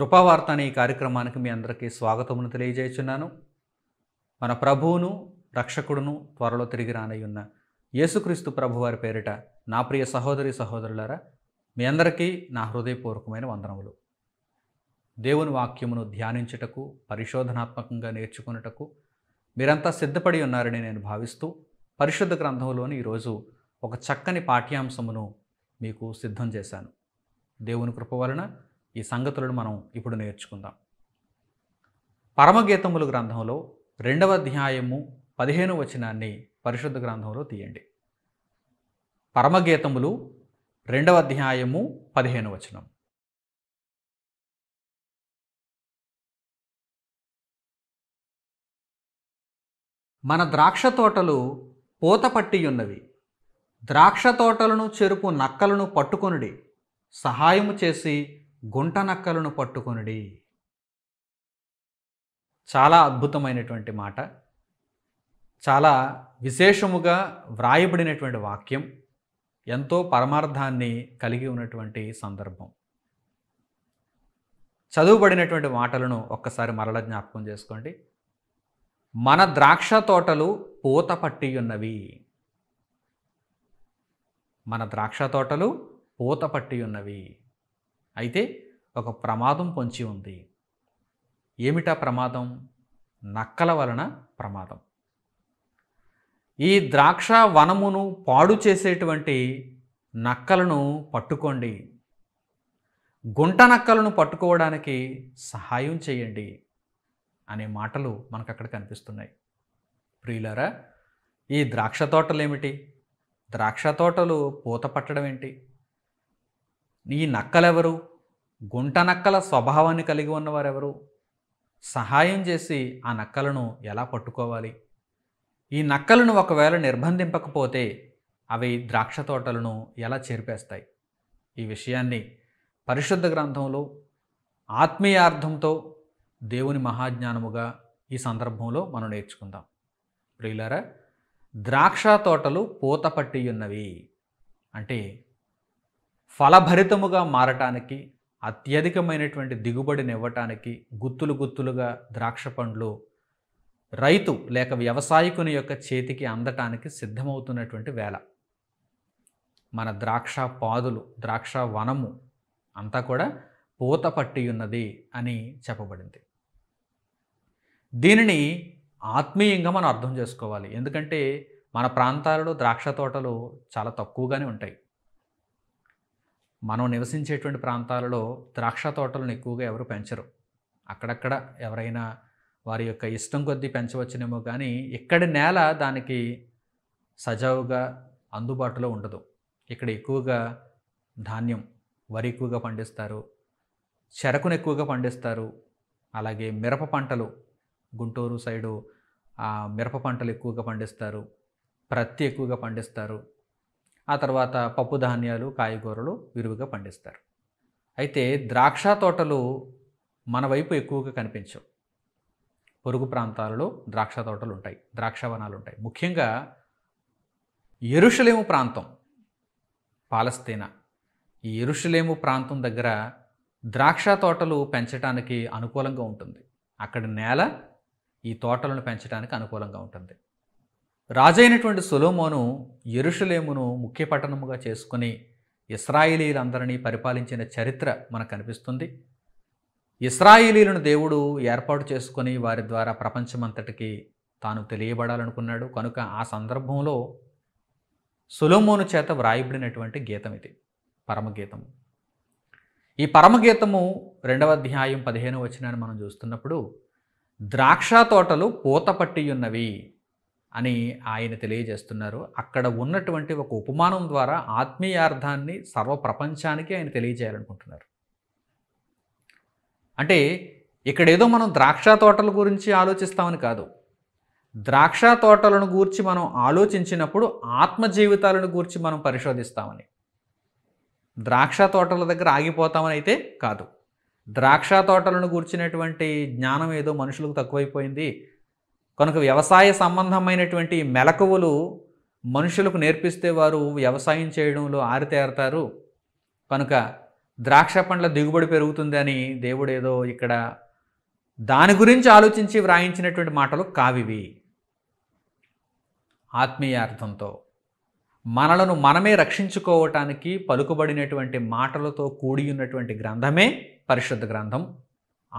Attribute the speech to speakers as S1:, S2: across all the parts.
S1: కృపావార్త అనే ఈ కార్యక్రమానికి మీ అందరికీ స్వాగతమును తెలియజేస్తున్నాను మన ప్రభువును రక్షకుడును త్వరలో తిరిగి రానయ్యున్న యేసుక్రీస్తు ప్రభువారి పేరిట నా ప్రియ సహోదరి సహోదరులారా మీ అందరికీ నా హృదయపూర్వకమైన వందనములు దేవుని వాక్యమును ధ్యానించుటకు పరిశోధనాత్మకంగా నేర్చుకున్నటకు మీరంతా సిద్ధపడి ఉన్నారని నేను భావిస్తూ పరిశుద్ధ గ్రంథంలోని ఈరోజు ఒక చక్కని పాఠ్యాంశమును మీకు సిద్ధం చేశాను దేవుని కృప వలన ఈ సంగతులను మనం ఇప్పుడు నేర్చుకుందాం పరమగీతములు గ్రంథంలో రెండవ అధ్యాయము పదిహేను వచనాన్ని పరిశుద్ధ గ్రంథంలో తీయండి పరమగీతములు రెండవ అధ్యాయము పదిహేను వచనం మన ద్రాక్ష తోటలు పూత ఉన్నవి ద్రాక్ష తోటలను చెరుపు నక్కలను పట్టుకొనుడి సహాయము చేసి గుంటనక్కలను పట్టుకొని చాలా అద్భుతమైనటువంటి మాట చాలా విశేషముగా వ్రాయబడినటువంటి వాక్యం ఎంతో పరమార్థాన్ని కలిగి ఉన్నటువంటి సందర్భం చదువుబడినటువంటి మాటలను ఒక్కసారి మరల జ్ఞాపకం చేసుకోండి మన ద్రాక్ష తోటలు పూత పట్టి ఉన్నవి మన ద్రాక్ష తోటలు పూత పట్టి ఉన్నవి అయితే ఒక ప్రమాదం పొంచి ఉంది ఏమిటా ప్రమాదం నక్కల వలన ప్రమాదం ఈ ద్రాక్ష వనమును పాడు చేసేటువంటి నక్కలను పట్టుకోండి గుంట నక్కలను పట్టుకోవడానికి సహాయం చేయండి అనే మాటలు మనకు అక్కడ కనిపిస్తున్నాయి ప్రియులారా ఈ ద్రాక్ష తోటలు ఏమిటి ద్రాక్ష తోటలు పూత పట్టడం ఏంటి ఈ నక్కలెవరు గుంటనక్కల స్వభావాన్ని కలిగి ఉన్నవారెవరు సహాయం చేసి ఆ నక్కలను ఎలా పట్టుకోవాలి ఈ నక్కలను ఒకవేళ నిర్బంధింపకపోతే అవి ద్రాక్ష తోటలను ఎలా చేర్పేస్తాయి ఈ విషయాన్ని పరిశుద్ధ గ్రంథంలో ఆత్మీయార్థంతో దేవుని మహాజ్ఞానముగా ఈ సందర్భంలో మనం నేర్చుకుందాం ప్రియులారా ద్రాక్ష తోటలు పూత పట్టి ఉన్నవి అంటే ఫలభరితముగా మారటానికి అత్యధికమైనటువంటి దిగుబడిని ఇవ్వటానికి గుత్తులు గుత్తులుగా ద్రాక్ష పండ్లు రైతు లేక వ్యవసాయకుని యొక్క చేతికి అందటానికి సిద్ధమవుతున్నటువంటి వేళ మన ద్రాక్ష పాదులు ద్రాక్ష వనము అంతా కూడా పూత పట్టి ఉన్నది అని చెప్పబడింది దీనిని ఆత్మీయంగా మనం అర్థం చేసుకోవాలి ఎందుకంటే మన ప్రాంతాలలో ద్రాక్ష తోటలు చాలా తక్కువగానే ఉంటాయి మనం నివసించేటువంటి ప్రాంతాలలో ద్రాక్ష తోటలను ఎక్కువగా ఎవరు పెంచరు అక్కడక్కడ ఎవరైనా వారి యొక్క ఇష్టం కొద్దీ పెంచవచ్చునేమో కానీ ఇక్కడి నేల దానికి సజావుగా అందుబాటులో ఉండదు ఇక్కడ ఎక్కువగా ధాన్యం వరి ఎక్కువగా పండిస్తారు చెరకును ఎక్కువగా పండిస్తారు అలాగే మిరప పంటలు గుంటూరు సైడు మిరప పంటలు ఎక్కువగా పండిస్తారు ప్రత్తి ఎక్కువగా పండిస్తారు ఆ తర్వాత పప్పు ధాన్యాలు కాయగూరలు విరివిగా పండిస్తారు అయితే ద్రాక్ష తోటలు మన వైపు ఎక్కువగా కనిపించవు పొరుగు ప్రాంతాలలో ద్రాక్ష తోటలు ఉంటాయి ద్రాక్ష వనాలు ఉంటాయి ముఖ్యంగా ఎరుషలేము ప్రాంతం పాలస్తీనా ఈ ఎరుషలేము ప్రాంతం దగ్గర ద్రాక్ష తోటలు పెంచడానికి అనుకూలంగా ఉంటుంది అక్కడ నేల ఈ తోటలను పెంచడానికి అనుకూలంగా ఉంటుంది రాజైనటువంటి సొలోమోను ఎరుషలేమును ముఖ్య పట్టణముగా చేసుకుని ఇస్రాయిలీలందరినీ పరిపాలించిన చరిత్ర మనకు కనిపిస్తుంది ఇస్రాయిలీలను దేవుడు ఏర్పాటు చేసుకొని వారి ద్వారా ప్రపంచమంతటికి తాను తెలియబడాలనుకున్నాడు కనుక ఆ సందర్భంలో సులోమోను చేత వ్రాయబడినటువంటి గీతం ఇది పరమగీతము ఈ పరమగీతము రెండవ అధ్యాయం పదిహేను వచ్చినాన్ని మనం చూస్తున్నప్పుడు ద్రాక్ష తోటలు పూత పట్టి ఉన్నవి అని ఆయన తెలియజేస్తున్నారు అక్కడ ఉన్నటువంటి ఒక ఉపమానం ద్వారా ఆత్మీయార్థాన్ని సర్వ ప్రపంచానికి ఆయన తెలియజేయాలనుకుంటున్నారు అంటే ఇక్కడ ఏదో మనం ద్రాక్ష తోటల గురించి ఆలోచిస్తామని కాదు ద్రాక్ష తోటలను గూర్చి మనం ఆలోచించినప్పుడు ఆత్మ జీవితాలను గూర్చి మనం పరిశోధిస్తామని ద్రాక్ష తోటల దగ్గర ఆగిపోతామని అయితే కాదు ద్రాక్ష తోటలను గూర్చినటువంటి జ్ఞానం ఏదో మనుషులకు తక్కువైపోయింది కనుక వ్యవసాయ సంబంధమైనటువంటి మెలకువలు మనుషులకు నేర్పిస్తే వారు వ్యవసాయం చేయడంలో ఆరితేరతారు కనుక ద్రాక్ష పండ్ల దిగుబడి పెరుగుతుందని దేవుడు ఏదో ఇక్కడ దాని గురించి ఆలోచించి వ్రాయించినటువంటి మాటలు కావివి ఆత్మీయ అర్థంతో మనలను మనమే రక్షించుకోవటానికి పలుకుబడినటువంటి మాటలతో కూడి ఉన్నటువంటి గ్రంథమే పరిశుద్ధ గ్రంథం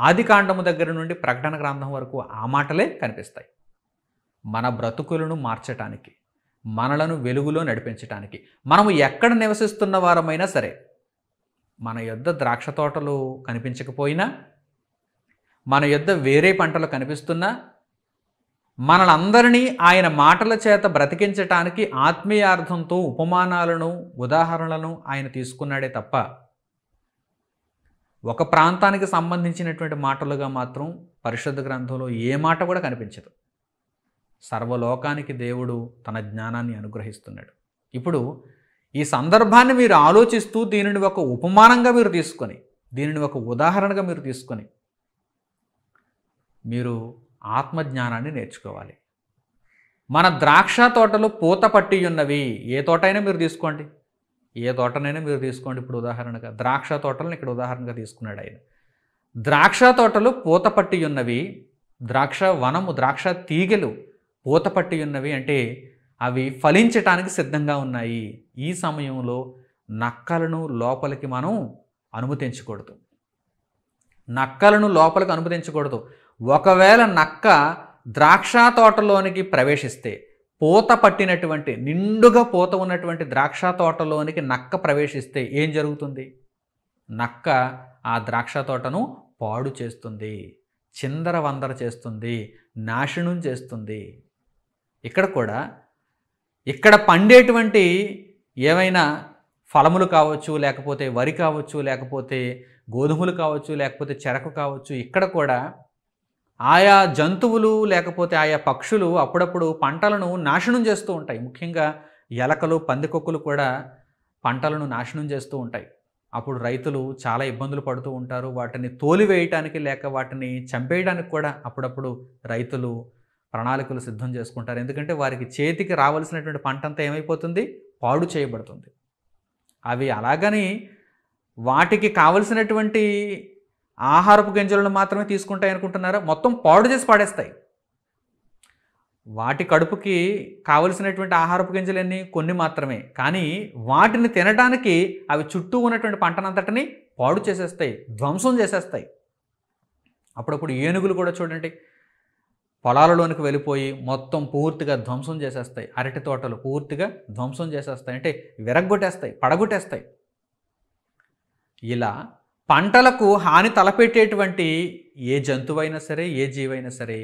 S1: ఆదికాండము దగ్గర నుండి ప్రకటన గ్రంథం వరకు ఆ మాటలే కనిపిస్తాయి మన బ్రతుకులను మార్చటానికి మనలను వెలుగులో నడిపించటానికి మనము ఎక్కడ నివసిస్తున్న వారమైనా సరే మన యొద్ద ద్రాక్ష తోటలు కనిపించకపోయినా మన యొద్ద వేరే పంటలు కనిపిస్తున్నా మనలందరినీ ఆయన మాటల చేత బ్రతికించటానికి ఆత్మీయార్థంతో ఉపమానాలను ఉదాహరణలను ఆయన తీసుకున్నాడే తప్ప ఒక ప్రాంతానికి సంబంధించినటువంటి మాటలుగా మాత్రం పరిషత్ గ్రంథంలో ఏ మాట కూడా కనిపించదు సర్వలోకానికి దేవుడు తన జ్ఞానాన్ని అనుగ్రహిస్తున్నాడు ఇప్పుడు ఈ సందర్భాన్ని మీరు ఆలోచిస్తూ దీనిని ఒక ఉపమానంగా మీరు తీసుకొని దీనిని ఒక ఉదాహరణగా మీరు తీసుకొని మీరు ఆత్మజ్ఞానాన్ని నేర్చుకోవాలి మన ద్రాక్ష తోటలు పూత పట్టి ఉన్నవి ఏ తోటైనా మీరు తీసుకోండి ఏ తోటనైనా మీరు తీసుకోండి ఇప్పుడు ఉదాహరణగా ద్రాక్ష తోటలను ఇక్కడ ఉదాహరణగా తీసుకున్నాడు ఆయన ద్రాక్ష తోటలు పూత పట్టి ఉన్నవి ద్రాక్ష వనము ద్రాక్ష తీగలు పూత పట్టి ఉన్నవి అంటే అవి ఫలించటానికి సిద్ధంగా ఉన్నాయి ఈ సమయంలో నక్కలను లోపలికి మనం అనుమతించకూడదు నక్కలను లోపలికి అనుమతించకూడదు ఒకవేళ నక్క ద్రాక్ష తోటలోనికి ప్రవేశిస్తే పూత పట్టినటువంటి నిండుగా పూత ఉన్నటువంటి ద్రాక్ష తోటలోనికి నక్క ప్రవేశిస్తే ఏం జరుగుతుంది నక్క ఆ ద్రాక్ష తోటను పాడు చేస్తుంది చిందర వందర చేస్తుంది నాశనం చేస్తుంది ఇక్కడ కూడా ఇక్కడ పండేటువంటి ఏవైనా ఫలములు కావచ్చు లేకపోతే వరి కావచ్చు లేకపోతే గోధుమలు కావచ్చు లేకపోతే చెరకు కావచ్చు ఇక్కడ కూడా ఆయా జంతువులు లేకపోతే ఆయా పక్షులు అప్పుడప్పుడు పంటలను నాశనం చేస్తూ ఉంటాయి ముఖ్యంగా ఎలకలు పందికొక్కులు కూడా పంటలను నాశనం చేస్తూ ఉంటాయి అప్పుడు రైతులు చాలా ఇబ్బందులు పడుతూ ఉంటారు వాటిని తోలివేయటానికి లేక వాటిని చంపేయడానికి కూడా అప్పుడప్పుడు రైతులు ప్రణాళికలు సిద్ధం చేసుకుంటారు ఎందుకంటే వారికి చేతికి రావాల్సినటువంటి పంట అంతా ఏమైపోతుంది పాడు చేయబడుతుంది అవి అలాగని వాటికి కావలసినటువంటి ఆహారపు గింజలను మాత్రమే తీసుకుంటాయి అనుకుంటున్నారా మొత్తం పాడు చేసి పాడేస్తాయి వాటి కడుపుకి కావలసినటువంటి ఆహారపు గింజలన్నీ కొన్ని మాత్రమే కానీ వాటిని తినడానికి అవి చుట్టూ ఉన్నటువంటి పంటనంతటిని పాడు చేసేస్తాయి ధ్వంసం చేసేస్తాయి అప్పుడప్పుడు ఏనుగులు కూడా చూడండి పొలాలలోనికి వెళ్ళిపోయి మొత్తం పూర్తిగా ధ్వంసం చేసేస్తాయి అరటి తోటలు పూర్తిగా ధ్వంసం చేసేస్తాయి అంటే విరగ్గొట్టేస్తాయి పడగొట్టేస్తాయి ఇలా పంటలకు హాని తలపెట్టేటువంటి ఏ జంతువైనా సరే ఏ జీవైనా సరే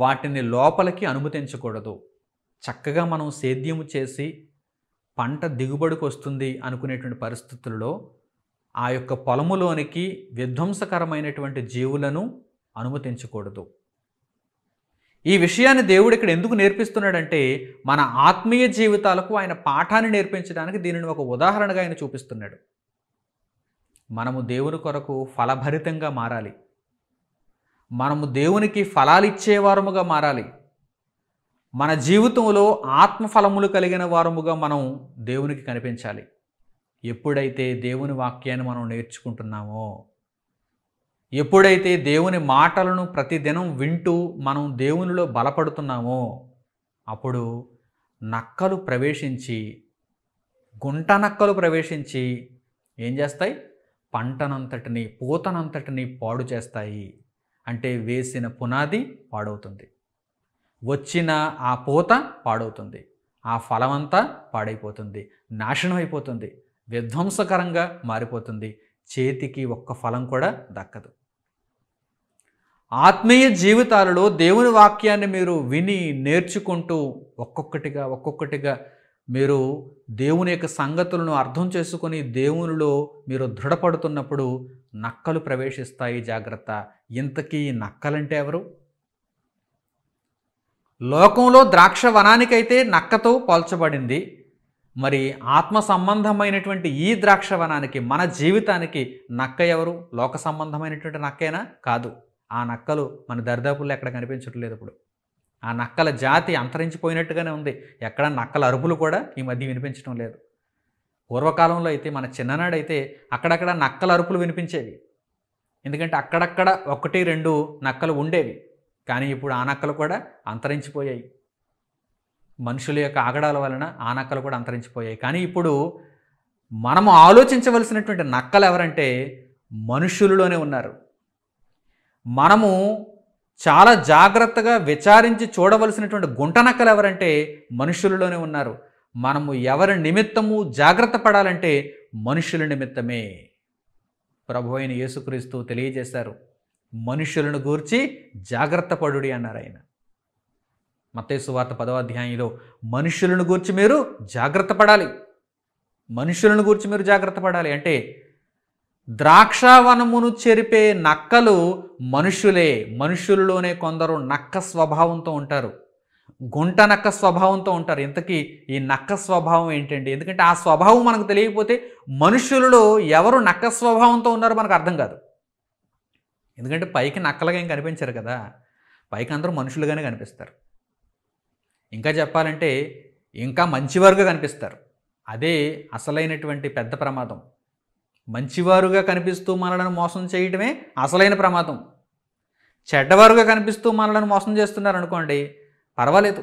S1: వాటిని లోపలికి అనుమతించకూడదు చక్కగా మనం సేద్యము చేసి పంట దిగుబడికి వస్తుంది అనుకునేటువంటి పరిస్థితుల్లో ఆ యొక్క పొలములోనికి విధ్వంసకరమైనటువంటి జీవులను అనుమతించకూడదు ఈ విషయాన్ని దేవుడు ఇక్కడ ఎందుకు నేర్పిస్తున్నాడంటే మన ఆత్మీయ జీవితాలకు ఆయన పాఠాన్ని నేర్పించడానికి దీనిని ఒక ఉదాహరణగా ఆయన చూపిస్తున్నాడు మనము దేవుని కొరకు ఫలభరితంగా మారాలి మనము దేవునికి వారముగా మారాలి మన జీవితంలో ఆత్మఫలములు కలిగిన వారముగా మనం దేవునికి కనిపించాలి ఎప్పుడైతే దేవుని వాక్యాన్ని మనం నేర్చుకుంటున్నామో ఎప్పుడైతే దేవుని మాటలను ప్రతిదినం వింటూ మనం దేవునిలో బలపడుతున్నామో అప్పుడు నక్కలు ప్రవేశించి గుంట నక్కలు ప్రవేశించి ఏం చేస్తాయి పంటనంతటిని పూతనంతటిని పాడు చేస్తాయి అంటే వేసిన పునాది పాడవుతుంది వచ్చిన ఆ పూత పాడవుతుంది ఆ ఫలమంతా పాడైపోతుంది నాశనం అయిపోతుంది విధ్వంసకరంగా మారిపోతుంది చేతికి ఒక్క ఫలం కూడా దక్కదు ఆత్మీయ జీవితాలలో దేవుని వాక్యాన్ని మీరు విని నేర్చుకుంటూ ఒక్కొక్కటిగా ఒక్కొక్కటిగా మీరు దేవుని యొక్క సంగతులను అర్థం చేసుకొని దేవునిలో మీరు దృఢపడుతున్నప్పుడు నక్కలు ప్రవేశిస్తాయి జాగ్రత్త ఇంతకీ నక్కలంటే ఎవరు లోకంలో ద్రాక్ష వనానికైతే నక్కతో పోల్చబడింది మరి ఆత్మ సంబంధమైనటువంటి ఈ ద్రాక్ష వనానికి మన జీవితానికి నక్క ఎవరు లోక సంబంధమైనటువంటి నక్కైనా కాదు ఆ నక్కలు మన దరిదాపుల్లో ఎక్కడ కనిపించట్లేదు ఇప్పుడు ఆ నక్కల జాతి అంతరించిపోయినట్టుగానే ఉంది ఎక్కడ నక్కల అరుపులు కూడా ఈ మధ్య వినిపించడం లేదు పూర్వకాలంలో అయితే మన చిన్ననాడైతే అక్కడక్కడ నక్కల అరుపులు వినిపించేవి ఎందుకంటే అక్కడక్కడ ఒకటి రెండు నక్కలు ఉండేవి కానీ ఇప్పుడు ఆ నక్కలు కూడా అంతరించిపోయాయి మనుషుల యొక్క ఆగడాల వలన ఆ నక్కలు కూడా అంతరించిపోయాయి కానీ ఇప్పుడు మనము ఆలోచించవలసినటువంటి నక్కలు ఎవరంటే మనుషులలోనే ఉన్నారు మనము చాలా జాగ్రత్తగా విచారించి చూడవలసినటువంటి గుంటనక్కలు ఎవరంటే మనుషులలోనే ఉన్నారు మనము ఎవరి నిమిత్తము జాగ్రత్త పడాలంటే మనుషుల నిమిత్తమే ప్రభు అయిన యేసుక్రీస్తు తెలియజేశారు మనుషులను గూర్చి జాగ్రత్త పడుడి అన్నారు ఆయన మతేసు వార్త పదవ అధ్యాయంలో మనుషులను గూర్చి మీరు జాగ్రత్త పడాలి మనుషులను గూర్చి మీరు జాగ్రత్త పడాలి అంటే ద్రాక్షావనమును చెరిపే నక్కలు మనుషులే మనుషులలోనే కొందరు నక్క స్వభావంతో ఉంటారు గుంట నక్క స్వభావంతో ఉంటారు ఇంతకీ ఈ నక్క స్వభావం ఏంటండి ఎందుకంటే ఆ స్వభావం మనకు తెలియకపోతే మనుషులలో ఎవరు నక్క స్వభావంతో ఉన్నారో మనకు అర్థం కాదు ఎందుకంటే పైకి నక్కలుగా ఏం కనిపించరు కదా పైకి అందరూ మనుషులుగానే కనిపిస్తారు ఇంకా చెప్పాలంటే ఇంకా మంచి వరకు కనిపిస్తారు అదే అసలైనటువంటి పెద్ద ప్రమాదం మంచివారుగా కనిపిస్తూ మనలను మోసం చేయటమే అసలైన ప్రమాదం చెడ్డవారుగా కనిపిస్తూ మనలను మోసం చేస్తున్నారు అనుకోండి పర్వాలేదు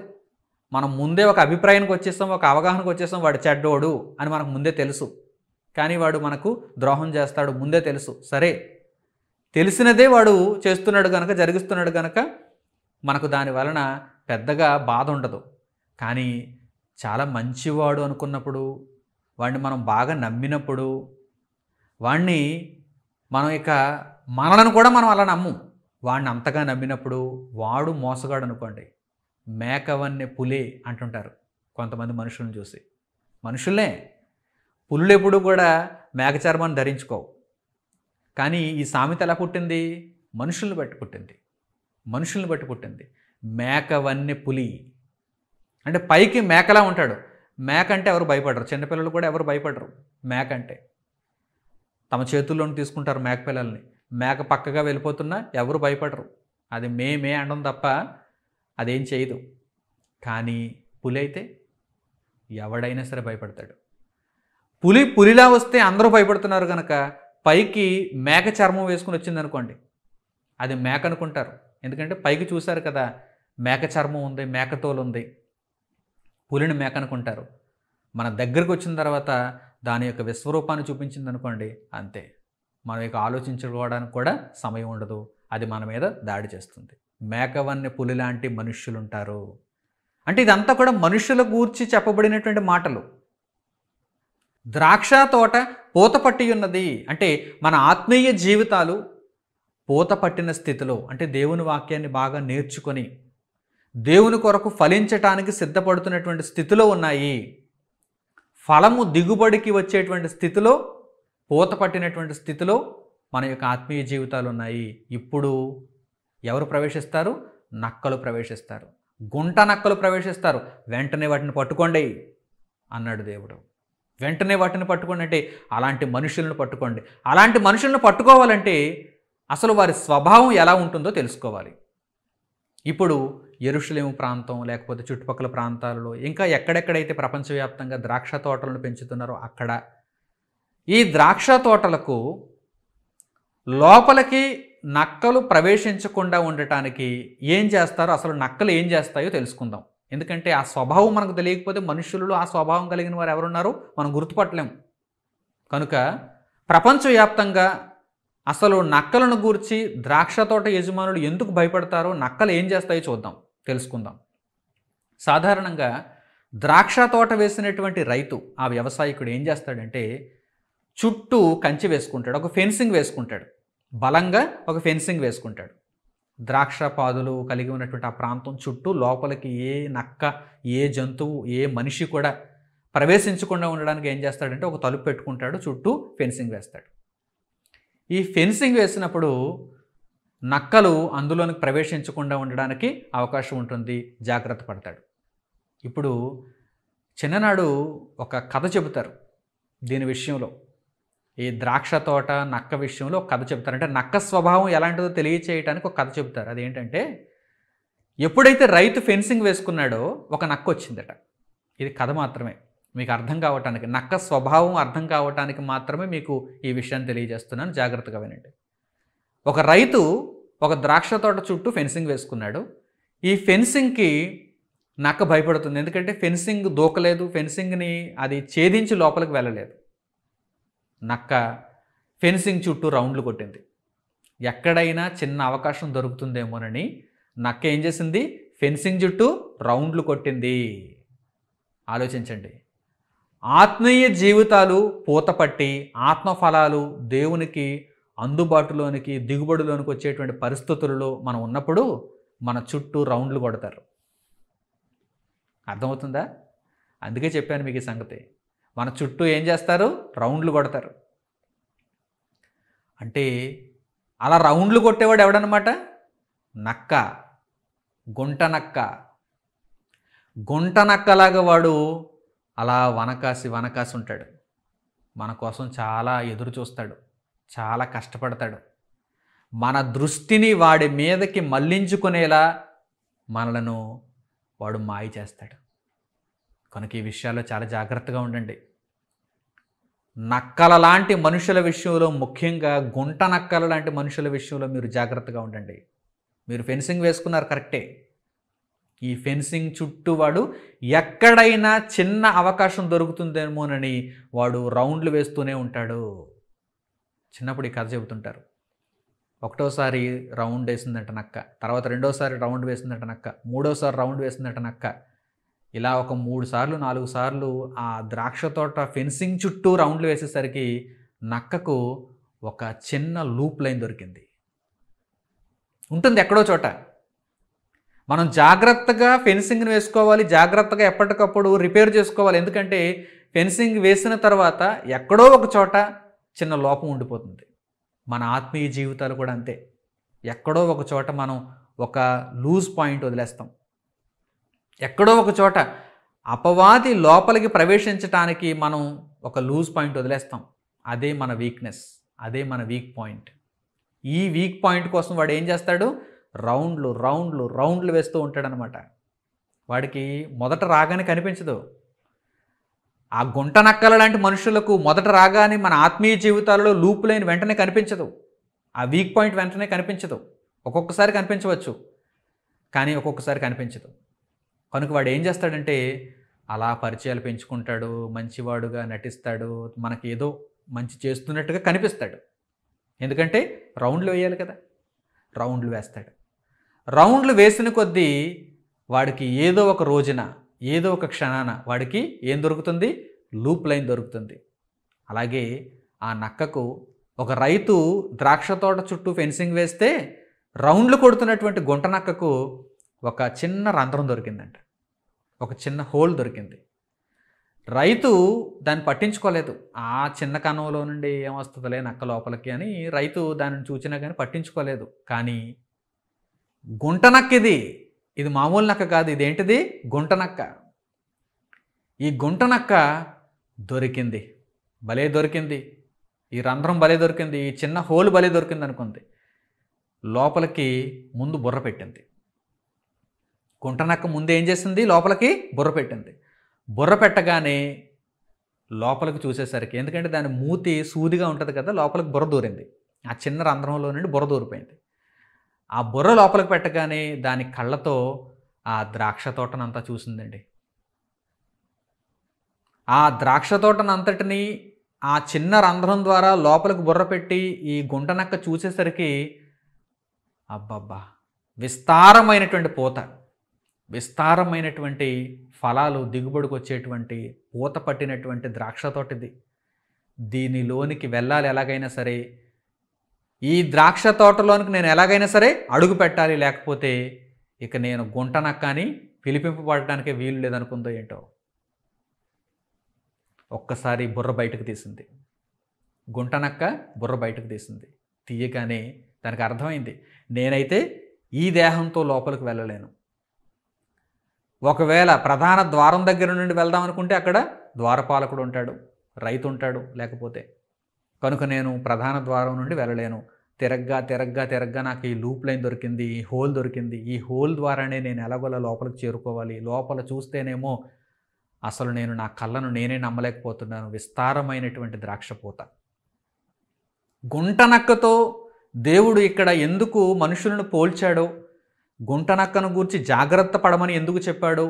S1: మనం ముందే ఒక అభిప్రాయానికి వచ్చేస్తాం ఒక అవగాహనకు వచ్చేస్తాం వాడు చెడ్డోడు అని మనకు ముందే తెలుసు కానీ వాడు మనకు ద్రోహం చేస్తాడు ముందే తెలుసు సరే తెలిసినదే వాడు చేస్తున్నాడు కనుక జరిగిస్తున్నాడు కనుక మనకు దాని వలన పెద్దగా బాధ ఉండదు కానీ చాలా మంచివాడు అనుకున్నప్పుడు వాడిని మనం బాగా నమ్మినప్పుడు వాణ్ణి మనం ఇక మనలను కూడా మనం అలా నమ్ము వాణ్ణి అంతగా నమ్మినప్పుడు వాడు మోసగాడు అనుకోండి మేకవన్నె పులే అంటుంటారు కొంతమంది మనుషులను చూసి మనుషులే ఎప్పుడు కూడా మేక చర్మాన్ని ధరించుకోవు కానీ ఈ సామెత ఎలా పుట్టింది మనుషుల్ని బట్టి పుట్టింది మనుషుల్ని బట్టి పుట్టింది మేకవన్నె పులి అంటే పైకి మేకలా ఉంటాడు మేక అంటే ఎవరు భయపడరు చిన్నపిల్లలు కూడా ఎవరు భయపడరు మేక అంటే తమ చేతుల్లోని తీసుకుంటారు మేక పిల్లల్ని మేక పక్కగా వెళ్ళిపోతున్నా ఎవరు భయపడరు అది మే మే అనడం తప్ప అదేం చేయదు కానీ పులి అయితే ఎవడైనా సరే భయపడతాడు పులి పులిలా వస్తే అందరూ భయపడుతున్నారు కనుక పైకి మేక చర్మం వేసుకుని వచ్చిందనుకోండి అది మేక అనుకుంటారు ఎందుకంటే పైకి చూశారు కదా మేక చర్మం ఉంది మేకతోలు ఉంది పులిని మేక అనుకుంటారు మన దగ్గరకు వచ్చిన తర్వాత దాని యొక్క విశ్వరూపాన్ని చూపించింది అనుకోండి అంతే మనం ఇక ఆలోచించుకోవడానికి కూడా సమయం ఉండదు అది మన మీద దాడి చేస్తుంది మేకవన్య పులి లాంటి మనుష్యులు ఉంటారు అంటే ఇదంతా కూడా మనుషుల గూర్చి చెప్పబడినటువంటి మాటలు ద్రాక్ష తోట పూత పట్టి ఉన్నది అంటే మన ఆత్మీయ జీవితాలు పూత పట్టిన స్థితిలో అంటే దేవుని వాక్యాన్ని బాగా నేర్చుకొని దేవుని కొరకు ఫలించటానికి సిద్ధపడుతున్నటువంటి స్థితిలో ఉన్నాయి ఫలము దిగుబడికి వచ్చేటువంటి స్థితిలో పూత పట్టినటువంటి స్థితిలో మన యొక్క ఆత్మీయ జీవితాలు ఉన్నాయి ఇప్పుడు ఎవరు ప్రవేశిస్తారు నక్కలు ప్రవేశిస్తారు గుంట నక్కలు ప్రవేశిస్తారు వెంటనే వాటిని పట్టుకోండి అన్నాడు దేవుడు వెంటనే వాటిని పట్టుకోండి అంటే అలాంటి మనుషులను పట్టుకోండి అలాంటి మనుషులను పట్టుకోవాలంటే అసలు వారి స్వభావం ఎలా ఉంటుందో తెలుసుకోవాలి ఇప్పుడు ఎరుషులేము ప్రాంతం లేకపోతే చుట్టుపక్కల ప్రాంతాలలో ఇంకా ఎక్కడెక్కడైతే ప్రపంచవ్యాప్తంగా ద్రాక్ష తోటలను పెంచుతున్నారో అక్కడ ఈ ద్రాక్ష తోటలకు లోపలికి నక్కలు ప్రవేశించకుండా ఉండటానికి ఏం చేస్తారో అసలు నక్కలు ఏం చేస్తాయో తెలుసుకుందాం ఎందుకంటే ఆ స్వభావం మనకు తెలియకపోతే మనుషులలో ఆ స్వభావం కలిగిన వారు ఎవరున్నారో మనం గుర్తుపట్టలేము కనుక ప్రపంచవ్యాప్తంగా అసలు నక్కలను గూర్చి ద్రాక్ష తోట యజమానులు ఎందుకు భయపడతారో నక్కలు ఏం చేస్తాయో చూద్దాం తెలుసుకుందాం సాధారణంగా ద్రాక్ష తోట వేసినటువంటి రైతు ఆ వ్యవసాయకుడు ఏం చేస్తాడంటే చుట్టూ కంచి వేసుకుంటాడు ఒక ఫెన్సింగ్ వేసుకుంటాడు బలంగా ఒక ఫెన్సింగ్ వేసుకుంటాడు ద్రాక్ష పాదులు కలిగి ఉన్నటువంటి ఆ ప్రాంతం చుట్టూ లోపలికి ఏ నక్క ఏ జంతువు ఏ మనిషి కూడా ప్రవేశించకుండా ఉండడానికి ఏం చేస్తాడంటే ఒక తలుపు పెట్టుకుంటాడు చుట్టూ ఫెన్సింగ్ వేస్తాడు ఈ ఫెన్సింగ్ వేసినప్పుడు నక్కలు అందులోనికి ప్రవేశించకుండా ఉండడానికి అవకాశం ఉంటుంది జాగ్రత్త పడతాడు ఇప్పుడు చిన్ననాడు ఒక కథ చెబుతారు దీని విషయంలో ఈ ద్రాక్ష తోట నక్క విషయంలో ఒక కథ చెబుతారు అంటే నక్క స్వభావం ఎలాంటిదో తెలియచేయడానికి ఒక కథ చెబుతారు అదేంటంటే ఎప్పుడైతే రైతు ఫెన్సింగ్ వేసుకున్నాడో ఒక నక్క వచ్చిందట ఇది కథ మాత్రమే మీకు అర్థం కావటానికి నక్క స్వభావం అర్థం కావటానికి మాత్రమే మీకు ఈ విషయాన్ని తెలియజేస్తున్నాను జాగ్రత్తగా వినండి ఒక రైతు ఒక ద్రాక్ష తోట చుట్టూ ఫెన్సింగ్ వేసుకున్నాడు ఈ ఫెన్సింగ్కి నక్క భయపడుతుంది ఎందుకంటే ఫెన్సింగ్ దూకలేదు ఫెన్సింగ్ని అది ఛేదించి లోపలికి వెళ్ళలేదు నక్క ఫెన్సింగ్ చుట్టూ రౌండ్లు కొట్టింది ఎక్కడైనా చిన్న అవకాశం దొరుకుతుందేమోనని నక్క ఏం చేసింది ఫెన్సింగ్ చుట్టూ రౌండ్లు కొట్టింది ఆలోచించండి ఆత్మీయ జీవితాలు పూతపట్టి ఆత్మఫలాలు దేవునికి అందుబాటులోనికి దిగుబడిలోనికి వచ్చేటువంటి పరిస్థితులలో మనం ఉన్నప్పుడు మన చుట్టూ రౌండ్లు కొడతారు అర్థమవుతుందా అందుకే చెప్పాను మీకు ఈ సంగతి మన చుట్టూ ఏం చేస్తారు రౌండ్లు కొడతారు అంటే అలా రౌండ్లు కొట్టేవాడు ఎవడనమాట నక్క గుంట నక్క గుంట నక్కలాగా వాడు అలా వనకాసి వనకాసి ఉంటాడు మన కోసం చాలా ఎదురు చూస్తాడు చాలా కష్టపడతాడు మన దృష్టిని వాడి మీదకి మళ్లించుకునేలా మనలను వాడు మాయ చేస్తాడు కనుక ఈ విషయాల్లో చాలా జాగ్రత్తగా ఉండండి నక్కల లాంటి మనుషుల విషయంలో ముఖ్యంగా గుంట నక్కల లాంటి మనుషుల విషయంలో మీరు జాగ్రత్తగా ఉండండి మీరు ఫెన్సింగ్ వేసుకున్నారు కరెక్టే ఈ ఫెన్సింగ్ చుట్టూ వాడు ఎక్కడైనా చిన్న అవకాశం దొరుకుతుందేమోనని వాడు రౌండ్లు వేస్తూనే ఉంటాడు చిన్నప్పుడు ఈ కథ చెబుతుంటారు ఒకటోసారి రౌండ్ వేసిందంట నక్క తర్వాత రెండోసారి రౌండ్ వేసిందంట నక్క మూడోసారి రౌండ్ వేసిందంట నక్క ఇలా ఒక మూడు సార్లు నాలుగు సార్లు ఆ ద్రాక్ష తోట ఫెన్సింగ్ చుట్టూ రౌండ్లు వేసేసరికి నక్కకు ఒక చిన్న లూప్ లైన్ దొరికింది ఉంటుంది ఎక్కడో చోట మనం జాగ్రత్తగా ఫెన్సింగ్ని వేసుకోవాలి జాగ్రత్తగా ఎప్పటికప్పుడు రిపేర్ చేసుకోవాలి ఎందుకంటే ఫెన్సింగ్ వేసిన తర్వాత ఎక్కడో ఒక చోట చిన్న లోపం ఉండిపోతుంది మన ఆత్మీయ జీవితాలు కూడా అంతే ఎక్కడో ఒక చోట మనం ఒక లూజ్ పాయింట్ వదిలేస్తాం ఎక్కడో ఒక చోట అపవాది లోపలికి ప్రవేశించడానికి మనం ఒక లూజ్ పాయింట్ వదిలేస్తాం అదే మన వీక్నెస్ అదే మన వీక్ పాయింట్ ఈ వీక్ పాయింట్ కోసం వాడు ఏం చేస్తాడు రౌండ్లు రౌండ్లు రౌండ్లు వేస్తూ ఉంటాడనమాట వాడికి మొదట రాగానే కనిపించదు ఆ గుంట నక్కల లాంటి మనుషులకు మొదట రాగానే మన ఆత్మీయ జీవితాలలో లూపు లేని వెంటనే కనిపించదు ఆ వీక్ పాయింట్ వెంటనే కనిపించదు ఒక్కొక్కసారి కనిపించవచ్చు కానీ ఒక్కొక్కసారి కనిపించదు కనుక వాడు ఏం చేస్తాడంటే అలా పరిచయాలు పెంచుకుంటాడు మంచివాడుగా నటిస్తాడు మనకి ఏదో మంచి చేస్తున్నట్టుగా కనిపిస్తాడు ఎందుకంటే రౌండ్లు వేయాలి కదా రౌండ్లు వేస్తాడు రౌండ్లు వేసిన కొద్దీ వాడికి ఏదో ఒక రోజున ఏదో ఒక క్షణాన వాడికి ఏం దొరుకుతుంది లూప్ లైన్ దొరుకుతుంది అలాగే ఆ నక్కకు ఒక రైతు ద్రాక్ష తోట చుట్టూ ఫెన్సింగ్ వేస్తే రౌండ్లు కొడుతున్నటువంటి గుంట నక్కకు ఒక చిన్న రంధ్రం దొరికిందంట ఒక చిన్న హోల్ దొరికింది రైతు దాన్ని పట్టించుకోలేదు ఆ చిన్న కనంలో నుండి ఏమొస్తుందిలే నక్క లోపలికి అని రైతు దానిని చూచినా కానీ పట్టించుకోలేదు కానీ గుంటనక్క ఇది ఇది మామూలు నక్క కాదు ఇదేంటిది గుంటనక్క ఈ గుంటనక్క దొరికింది భలే దొరికింది ఈ రంధ్రం భలే దొరికింది ఈ చిన్న హోల్ భలే దొరికింది అనుకుంది లోపలికి ముందు బుర్ర పెట్టింది గుంటనక్క ముందు ఏం చేసింది లోపలికి బుర్ర పెట్టింది బుర్ర పెట్టగానే లోపలికి చూసేసరికి ఎందుకంటే దాని మూతి సూదిగా ఉంటుంది కదా లోపలికి బుర్ర దూరింది ఆ చిన్న రంధ్రంలో నుండి బుర్ర దూరిపోయింది ఆ బుర్ర లోపలికి పెట్టగానే దాని కళ్ళతో ఆ ద్రాక్ష తోటనంతా చూసిందండి ఆ ద్రాక్ష తోటనంతటిని ఆ చిన్న రంధ్రం ద్వారా లోపలికి బుర్ర పెట్టి ఈ గుంటనక్క చూసేసరికి అబ్బబ్బా విస్తారమైనటువంటి పూత విస్తారమైనటువంటి ఫలాలు దిగుబడికి వచ్చేటువంటి పూత పట్టినటువంటి ద్రాక్ష తోటిది దీనిలోనికి వెళ్ళాలి ఎలాగైనా సరే ఈ ద్రాక్ష తోటలోనికి నేను ఎలాగైనా సరే అడుగు పెట్టాలి లేకపోతే ఇక నేను గుంటనక్క కానీ పిలిపింపబడటానికి వీలు లేదనుకుందో ఏంటో ఒక్కసారి బుర్ర బయటకు తీసింది గుంటనక్క బుర్ర బయటకు తీసింది తీయగానే దానికి అర్థమైంది నేనైతే ఈ దేహంతో లోపలికి వెళ్ళలేను ఒకవేళ ప్రధాన ద్వారం దగ్గర నుండి వెళ్దాం అనుకుంటే అక్కడ ద్వారపాలకుడు ఉంటాడు రైతు ఉంటాడు లేకపోతే కనుక నేను ప్రధాన ద్వారం నుండి వెళ్ళలేను తిరగ్గా తిరగ్గా తిరగ్గా నాకు ఈ లూప్ లైన్ దొరికింది ఈ హోల్ దొరికింది ఈ హోల్ ద్వారానే నేను ఎలాగోలా లోపలికి చేరుకోవాలి లోపల చూస్తేనేమో అసలు నేను నా కళ్ళను నేనే నమ్మలేకపోతున్నాను విస్తారమైనటువంటి ద్రాక్షపూత గుంటనక్కతో దేవుడు ఇక్కడ ఎందుకు మనుషులను పోల్చాడో గుంటనక్కను గురించి జాగ్రత్త పడమని ఎందుకు చెప్పాడో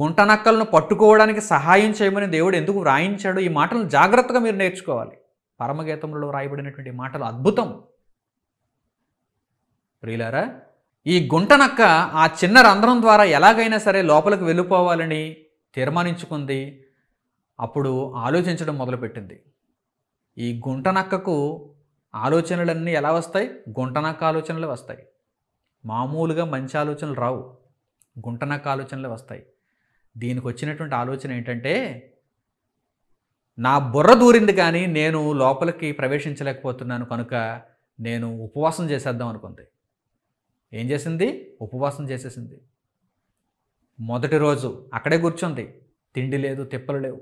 S1: గుంటనక్కలను పట్టుకోవడానికి సహాయం చేయమని దేవుడు ఎందుకు వ్రాయించాడో ఈ మాటలను జాగ్రత్తగా మీరు నేర్చుకోవాలి పరమగీతంలో రాయబడినటువంటి మాటలు అద్భుతం ప్రియులారా ఈ గుంటనక్క ఆ చిన్న రంధ్రం ద్వారా ఎలాగైనా సరే లోపలికి వెళ్ళిపోవాలని తీర్మానించుకుంది అప్పుడు ఆలోచించడం మొదలుపెట్టింది ఈ గుంటనక్కకు ఆలోచనలన్నీ ఎలా వస్తాయి గుంటనక్క ఆలోచనలు వస్తాయి మామూలుగా మంచి ఆలోచనలు రావు గుంటనక్క ఆలోచనలు వస్తాయి దీనికి వచ్చినటువంటి ఆలోచన ఏంటంటే నా బుర్ర దూరింది కానీ నేను లోపలికి ప్రవేశించలేకపోతున్నాను కనుక నేను ఉపవాసం చేసేద్దాం అనుకుంది ఏం చేసింది ఉపవాసం చేసేసింది మొదటి రోజు అక్కడే కూర్చుంది తిండి లేదు తిప్పలు లేవు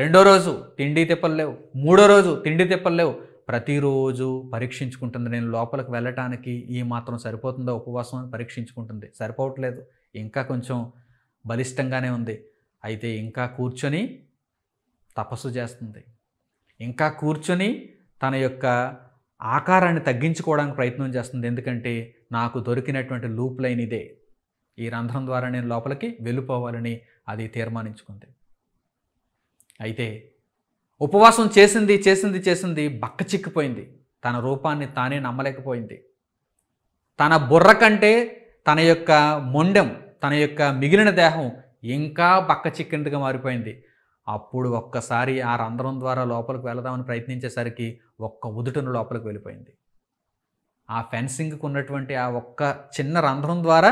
S1: రెండో రోజు తిండి తిప్పలు లేవు మూడో రోజు తిండి తిప్పలు లేవు ప్రతిరోజు పరీక్షించుకుంటుంది నేను లోపలికి వెళ్ళటానికి ఈ మాత్రం సరిపోతుందా ఉపవాసం అని పరీక్షించుకుంటుంది సరిపోవట్లేదు ఇంకా కొంచెం బలిష్టంగానే ఉంది అయితే ఇంకా కూర్చొని తపస్సు చేస్తుంది ఇంకా కూర్చొని తన యొక్క ఆకారాన్ని తగ్గించుకోవడానికి ప్రయత్నం చేస్తుంది ఎందుకంటే నాకు దొరికినటువంటి లూప్ లైన్ ఇదే ఈ రంధ్రం ద్వారా నేను లోపలికి వెళ్ళిపోవాలని అది తీర్మానించుకుంది అయితే ఉపవాసం చేసింది చేసింది చేసింది బక్క చిక్కిపోయింది తన రూపాన్ని తానే నమ్మలేకపోయింది తన బుర్ర కంటే తన యొక్క మొండెం తన యొక్క మిగిలిన దేహం ఇంకా బక్క చిక్కినట్టుగా మారిపోయింది అప్పుడు ఒక్కసారి ఆ రంధ్రం ద్వారా లోపలికి వెళదామని ప్రయత్నించేసరికి ఒక్క ఉదుటను లోపలికి వెళ్ళిపోయింది ఆ ఫెన్సింగ్కి ఉన్నటువంటి ఆ ఒక్క చిన్న రంధ్రం ద్వారా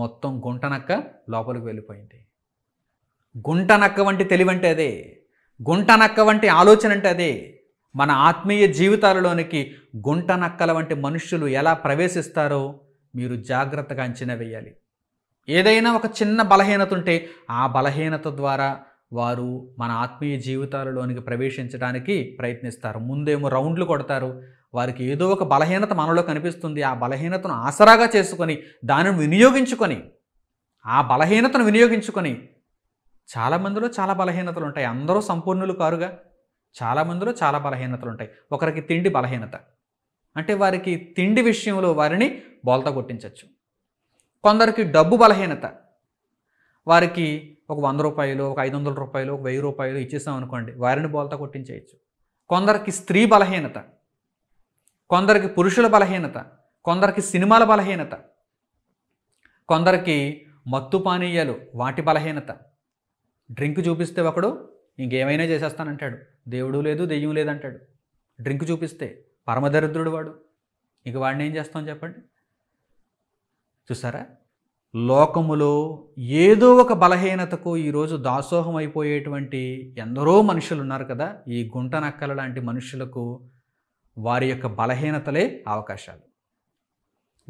S1: మొత్తం గుంటనక్క లోపలికి వెళ్ళిపోయింది గుంటనక్క వంటి తెలివంటే అదే గుంటనక్క వంటి ఆలోచన అంటే అదే మన ఆత్మీయ జీవితాలలోనికి గుంటనక్కల వంటి మనుష్యులు ఎలా ప్రవేశిస్తారో మీరు జాగ్రత్తగా అంచనా వేయాలి ఏదైనా ఒక చిన్న బలహీనత ఉంటే ఆ బలహీనత ద్వారా వారు మన ఆత్మీయ జీవితాలలోనికి ప్రవేశించడానికి ప్రయత్నిస్తారు ముందేమో రౌండ్లు కొడతారు వారికి ఏదో ఒక బలహీనత మనలో కనిపిస్తుంది ఆ బలహీనతను ఆసరాగా చేసుకొని దానిని వినియోగించుకొని ఆ బలహీనతను వినియోగించుకొని చాలామందిలో చాలా బలహీనతలు ఉంటాయి అందరూ సంపూర్ణులు కారుగా చాలామందిలో చాలా బలహీనతలు ఉంటాయి ఒకరికి తిండి బలహీనత అంటే వారికి తిండి విషయంలో వారిని బోల్త కొట్టించవచ్చు కొందరికి డబ్బు బలహీనత వారికి ఒక వంద రూపాయలు ఒక ఐదు వందల రూపాయలు ఒక వెయ్యి రూపాయలు ఇచ్చేసామనుకోండి అనుకోండి వారిని బోల్తా కొట్టించేయచ్చు కొందరికి స్త్రీ బలహీనత కొందరికి పురుషుల బలహీనత కొందరికి సినిమాల బలహీనత కొందరికి మత్తు పానీయాలు వాటి బలహీనత డ్రింక్ చూపిస్తే ఒకడు ఇంకేమైనా చేసేస్తానంటాడు దేవుడు లేదు దెయ్యం లేదంటాడు డ్రింక్ చూపిస్తే పరమదరిద్రుడు వాడు ఇంక వాడిని ఏం చేస్తాం చెప్పండి చూసారా లోకములో ఏదో ఒక బలహీనతకు ఈరోజు దాసోహం అయిపోయేటువంటి ఎందరో మనుషులు ఉన్నారు కదా ఈ గుంట నక్కల లాంటి మనుషులకు వారి యొక్క బలహీనతలే అవకాశాలు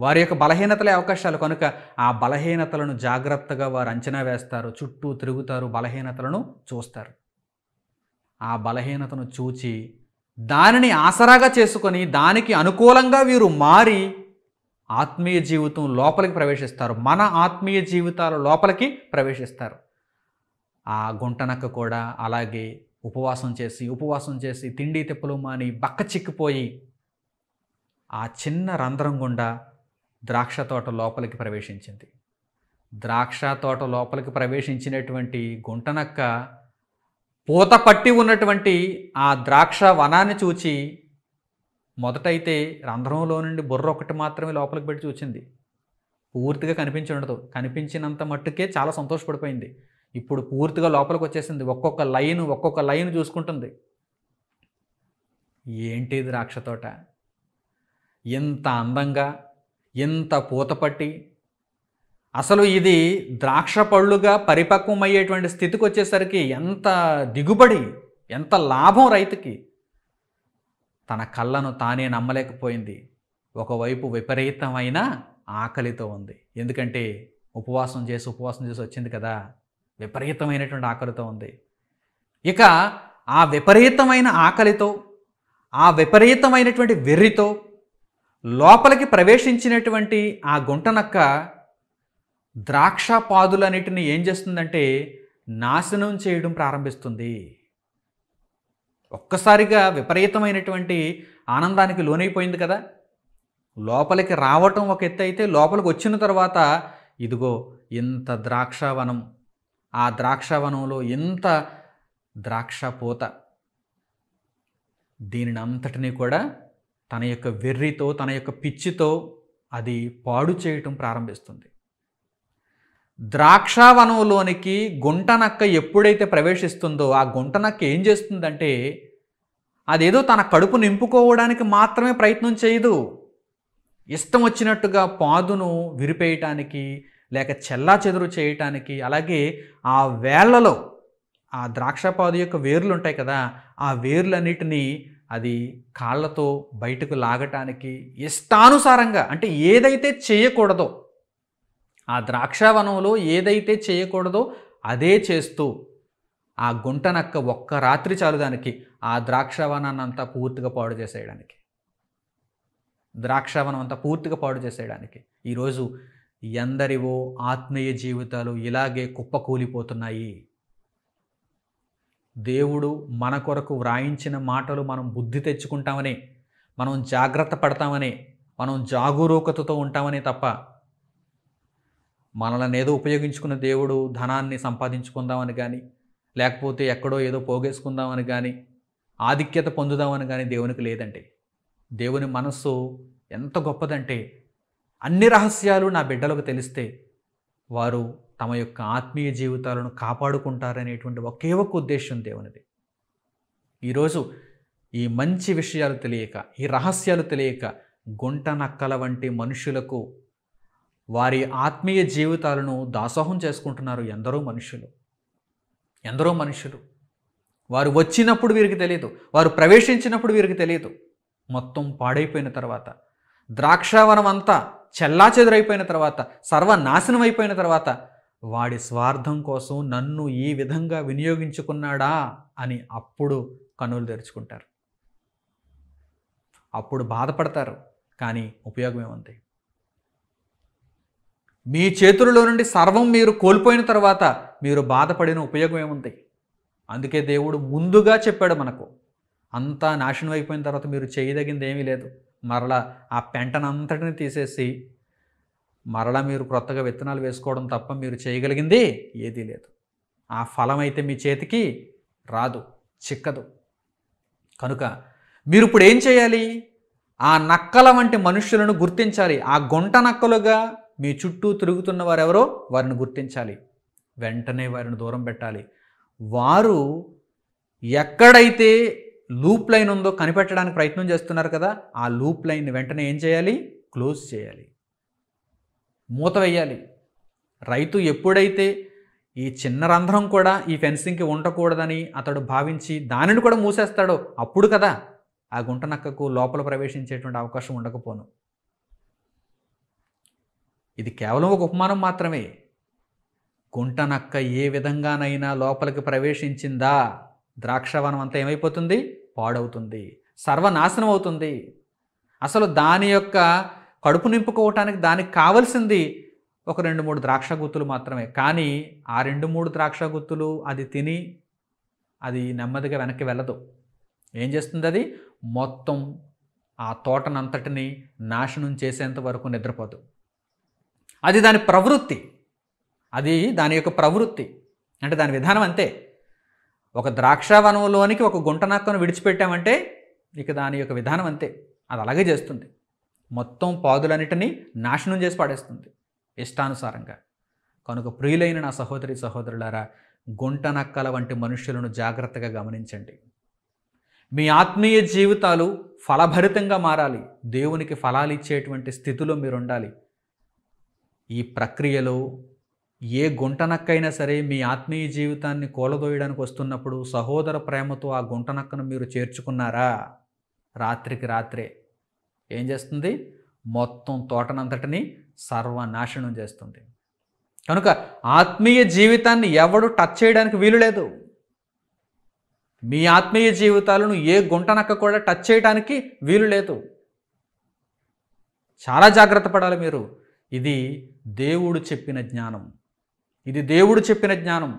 S1: వారి యొక్క బలహీనతలే అవకాశాలు కనుక ఆ బలహీనతలను జాగ్రత్తగా వారు అంచనా వేస్తారు చుట్టూ తిరుగుతారు బలహీనతలను చూస్తారు ఆ బలహీనతను చూచి దానిని ఆసరాగా చేసుకొని దానికి అనుకూలంగా వీరు మారి ఆత్మీయ జీవితం లోపలికి ప్రవేశిస్తారు మన ఆత్మీయ జీవితాల లోపలికి ప్రవేశిస్తారు ఆ గుంటనక్క కూడా అలాగే ఉపవాసం చేసి ఉపవాసం చేసి తిండి తెప్పలు మాని బక్క చిక్కిపోయి ఆ చిన్న రంధ్రం గుండా ద్రాక్ష తోట లోపలికి ప్రవేశించింది ద్రాక్ష తోట లోపలికి ప్రవేశించినటువంటి గుంటనక్క పూత పట్టి ఉన్నటువంటి ఆ ద్రాక్ష వనాన్ని చూచి మొదటైతే రంధ్రంలో నుండి బుర్ర ఒకటి మాత్రమే లోపలికి పెట్టి చూచింది పూర్తిగా కనిపించి ఉండదు కనిపించినంత మట్టుకే చాలా సంతోషపడిపోయింది ఇప్పుడు పూర్తిగా లోపలికి వచ్చేసింది ఒక్కొక్క లైన్ ఒక్కొక్క లైన్ చూసుకుంటుంది ద్రాక్ష తోట ఇంత అందంగా ఇంత పూతపట్టి అసలు ఇది ద్రాక్ష పళ్ళుగా పరిపక్వమయ్యేటువంటి స్థితికి వచ్చేసరికి ఎంత దిగుబడి ఎంత లాభం రైతుకి తన కళ్ళను తానే నమ్మలేకపోయింది ఒకవైపు విపరీతమైన ఆకలితో ఉంది ఎందుకంటే ఉపవాసం చేసి ఉపవాసం చేసి వచ్చింది కదా విపరీతమైనటువంటి ఆకలితో ఉంది ఇక ఆ విపరీతమైన ఆకలితో ఆ విపరీతమైనటువంటి వెర్రితో లోపలికి ప్రవేశించినటువంటి ఆ గుంటనక్క ద్రాక్ష పాదులన్నిటిని ఏం చేస్తుందంటే నాశనం చేయడం ప్రారంభిస్తుంది ఒక్కసారిగా విపరీతమైనటువంటి ఆనందానికి లోనైపోయింది కదా లోపలికి రావటం ఒక ఎత్తు అయితే లోపలికి వచ్చిన తర్వాత ఇదిగో ఇంత ద్రాక్షవనం ఆ ద్రాక్షవనంలో ఇంత ద్రాక్ష పూత దీనిని అంతటిని కూడా తన యొక్క వెర్రితో తన యొక్క పిచ్చితో అది పాడు చేయటం ప్రారంభిస్తుంది ద్రాక్షావనంలోనికి గుంటనక్క ఎప్పుడైతే ప్రవేశిస్తుందో ఆ గుంటనక్క ఏం చేస్తుందంటే అదేదో తన కడుపు నింపుకోవడానికి మాత్రమే ప్రయత్నం చేయదు ఇష్టం వచ్చినట్టుగా పాదును విరిపేయటానికి లేక చెల్లా చెదురు చేయటానికి అలాగే ఆ వేళ్లలో ఆ ద్రాక్షపాదు యొక్క వేర్లు ఉంటాయి కదా ఆ వేర్లన్నిటినీ అది కాళ్ళతో బయటకు లాగటానికి ఇష్టానుసారంగా అంటే ఏదైతే చేయకూడదో ఆ ద్రాక్షావనంలో ఏదైతే చేయకూడదో అదే చేస్తూ ఆ గుంటనక్క ఒక్క రాత్రి చాలు దానికి ఆ ద్రాక్షావనాన్ని అంతా పూర్తిగా పాడు చేసేయడానికి ద్రాక్షావనం అంతా పూర్తిగా పాడు చేసేయడానికి ఈరోజు ఎందరివో ఆత్మీయ జీవితాలు ఇలాగే కుప్పకూలిపోతున్నాయి దేవుడు మన కొరకు వ్రాయించిన మాటలు మనం బుద్ధి తెచ్చుకుంటామని మనం జాగ్రత్త పడతామని మనం జాగరూకతతో ఉంటామని తప్ప మనల్ని ఏదో ఉపయోగించుకున్న దేవుడు ధనాన్ని సంపాదించుకుందామని కానీ లేకపోతే ఎక్కడో ఏదో పోగేసుకుందామని కానీ ఆధిక్యత పొందుదామని కానీ దేవునికి లేదండి దేవుని మనస్సు ఎంత గొప్పదంటే అన్ని రహస్యాలు నా బిడ్డలకు తెలిస్తే వారు తమ యొక్క ఆత్మీయ జీవితాలను కాపాడుకుంటారనేటువంటి ఒకే ఒక ఉద్దేశం దేవునిది ఈరోజు ఈ మంచి విషయాలు తెలియక ఈ రహస్యాలు తెలియక గుంట నక్కల వంటి మనుషులకు వారి ఆత్మీయ జీవితాలను దాసోహం చేసుకుంటున్నారు ఎందరో మనుషులు ఎందరో మనుషులు వారు వచ్చినప్పుడు వీరికి తెలియదు వారు ప్రవేశించినప్పుడు వీరికి తెలియదు మొత్తం పాడైపోయిన తర్వాత ద్రాక్షావనం అంతా చెల్లా చెదురైపోయిన తర్వాత సర్వనాశనం అయిపోయిన తర్వాత వాడి స్వార్థం కోసం నన్ను ఈ విధంగా వినియోగించుకున్నాడా అని అప్పుడు కనులు తెరుచుకుంటారు అప్పుడు బాధపడతారు కానీ ఉపయోగం ఏముంది మీ చేతులలో నుండి సర్వం మీరు కోల్పోయిన తర్వాత మీరు బాధపడిన ఉపయోగం ఏముంది అందుకే దేవుడు ముందుగా చెప్పాడు మనకు అంతా నాశనం అయిపోయిన తర్వాత మీరు చేయదగింది ఏమీ లేదు మరలా ఆ పెంటనంతటిని తీసేసి మరలా మీరు క్రొత్తగా విత్తనాలు వేసుకోవడం తప్ప మీరు చేయగలిగింది ఏదీ లేదు ఆ ఫలం అయితే మీ చేతికి రాదు చిక్కదు కనుక మీరు ఇప్పుడు ఏం చేయాలి ఆ నక్కల వంటి మనుషులను గుర్తించాలి ఆ గుంట నక్కలుగా మీ చుట్టూ తిరుగుతున్న వారెవరో వారిని గుర్తించాలి వెంటనే వారిని దూరం పెట్టాలి వారు ఎక్కడైతే లూప్ లైన్ ఉందో కనిపెట్టడానికి ప్రయత్నం చేస్తున్నారు కదా ఆ లూప్ లైన్ని వెంటనే ఏం చేయాలి క్లోజ్ చేయాలి మూత వేయాలి రైతు ఎప్పుడైతే ఈ చిన్న రంధ్రం కూడా ఈ ఫెన్సింగ్కి ఉండకూడదని అతడు భావించి దానిని కూడా మూసేస్తాడో అప్పుడు కదా ఆ గుంట నక్కకు లోపల ప్రవేశించేటువంటి అవకాశం ఉండకపోను ఇది కేవలం ఒక ఉపమానం మాత్రమే గుంటనక్క ఏ విధంగానైనా లోపలికి ప్రవేశించిందా ద్రాక్షవనం అంతా ఏమైపోతుంది పాడవుతుంది సర్వనాశనం అవుతుంది అసలు దాని యొక్క కడుపు నింపుకోవటానికి దానికి కావలసింది ఒక రెండు మూడు ద్రాక్ష గుత్తులు మాత్రమే కానీ ఆ రెండు మూడు ద్రాక్ష గుత్తులు అది తిని అది నెమ్మదిగా వెనక్కి వెళ్ళదు ఏం చేస్తుంది అది మొత్తం ఆ తోటనంతటిని నాశనం చేసేంత వరకు నిద్రపోదు అది దాని ప్రవృత్తి అది దాని యొక్క ప్రవృత్తి అంటే దాని విధానం అంతే ఒక ద్రాక్షావనంలోనికి ఒక గుంట నక్కను విడిచిపెట్టామంటే ఇక దాని యొక్క విధానం అంతే అది అలాగే చేస్తుంది మొత్తం పాదులన్నిటినీ నాశనం చేసి పాడేస్తుంది ఇష్టానుసారంగా కనుక ప్రియులైన నా సహోదరి సహోదరులారా నక్కల వంటి మనుషులను జాగ్రత్తగా గమనించండి మీ ఆత్మీయ జీవితాలు ఫలభరితంగా మారాలి దేవునికి ఫలాలు ఇచ్చేటువంటి స్థితిలో మీరు ఉండాలి ఈ ప్రక్రియలో ఏ గుంటనక్కైనా సరే మీ ఆత్మీయ జీవితాన్ని కూలదోయడానికి వస్తున్నప్పుడు సహోదర ప్రేమతో ఆ గుంటనక్కను మీరు చేర్చుకున్నారా రాత్రికి రాత్రే ఏం చేస్తుంది మొత్తం తోటనంతటిని సర్వనాశనం చేస్తుంది కనుక ఆత్మీయ జీవితాన్ని ఎవడు టచ్ చేయడానికి వీలు లేదు మీ ఆత్మీయ జీవితాలను ఏ గుంటనక్క కూడా టచ్ చేయడానికి వీలు లేదు చాలా జాగ్రత్త పడాలి మీరు ఇది దేవుడు చెప్పిన జ్ఞానం ఇది దేవుడు చెప్పిన జ్ఞానం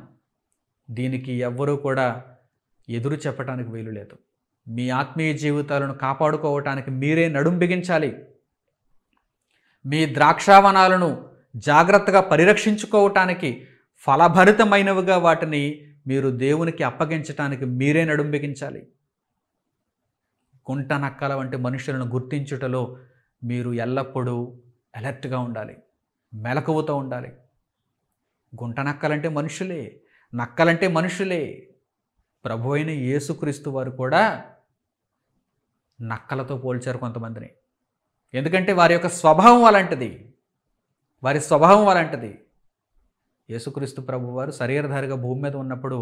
S1: దీనికి ఎవ్వరూ కూడా ఎదురు చెప్పటానికి వీలు లేదు మీ ఆత్మీయ జీవితాలను కాపాడుకోవటానికి మీరే నడుం బిగించాలి మీ ద్రాక్షావనాలను జాగ్రత్తగా పరిరక్షించుకోవటానికి ఫలభరితమైనవిగా వాటిని మీరు దేవునికి అప్పగించటానికి మీరే నడుం బిగించాలి కుంట నక్కల వంటి మనుషులను గుర్తించుటలో మీరు ఎల్లప్పుడూ అలర్ట్గా ఉండాలి మెలకువతో ఉండాలి గుంట నక్కలంటే మనుషులే నక్కలంటే మనుషులే ప్రభు అయిన యేసుక్రీస్తు వారు కూడా నక్కలతో పోల్చారు కొంతమందిని ఎందుకంటే వారి యొక్క స్వభావం అలాంటిది వారి స్వభావం అలాంటిది యేసుక్రీస్తు ప్రభు వారు శరీరధారిగా భూమి మీద ఉన్నప్పుడు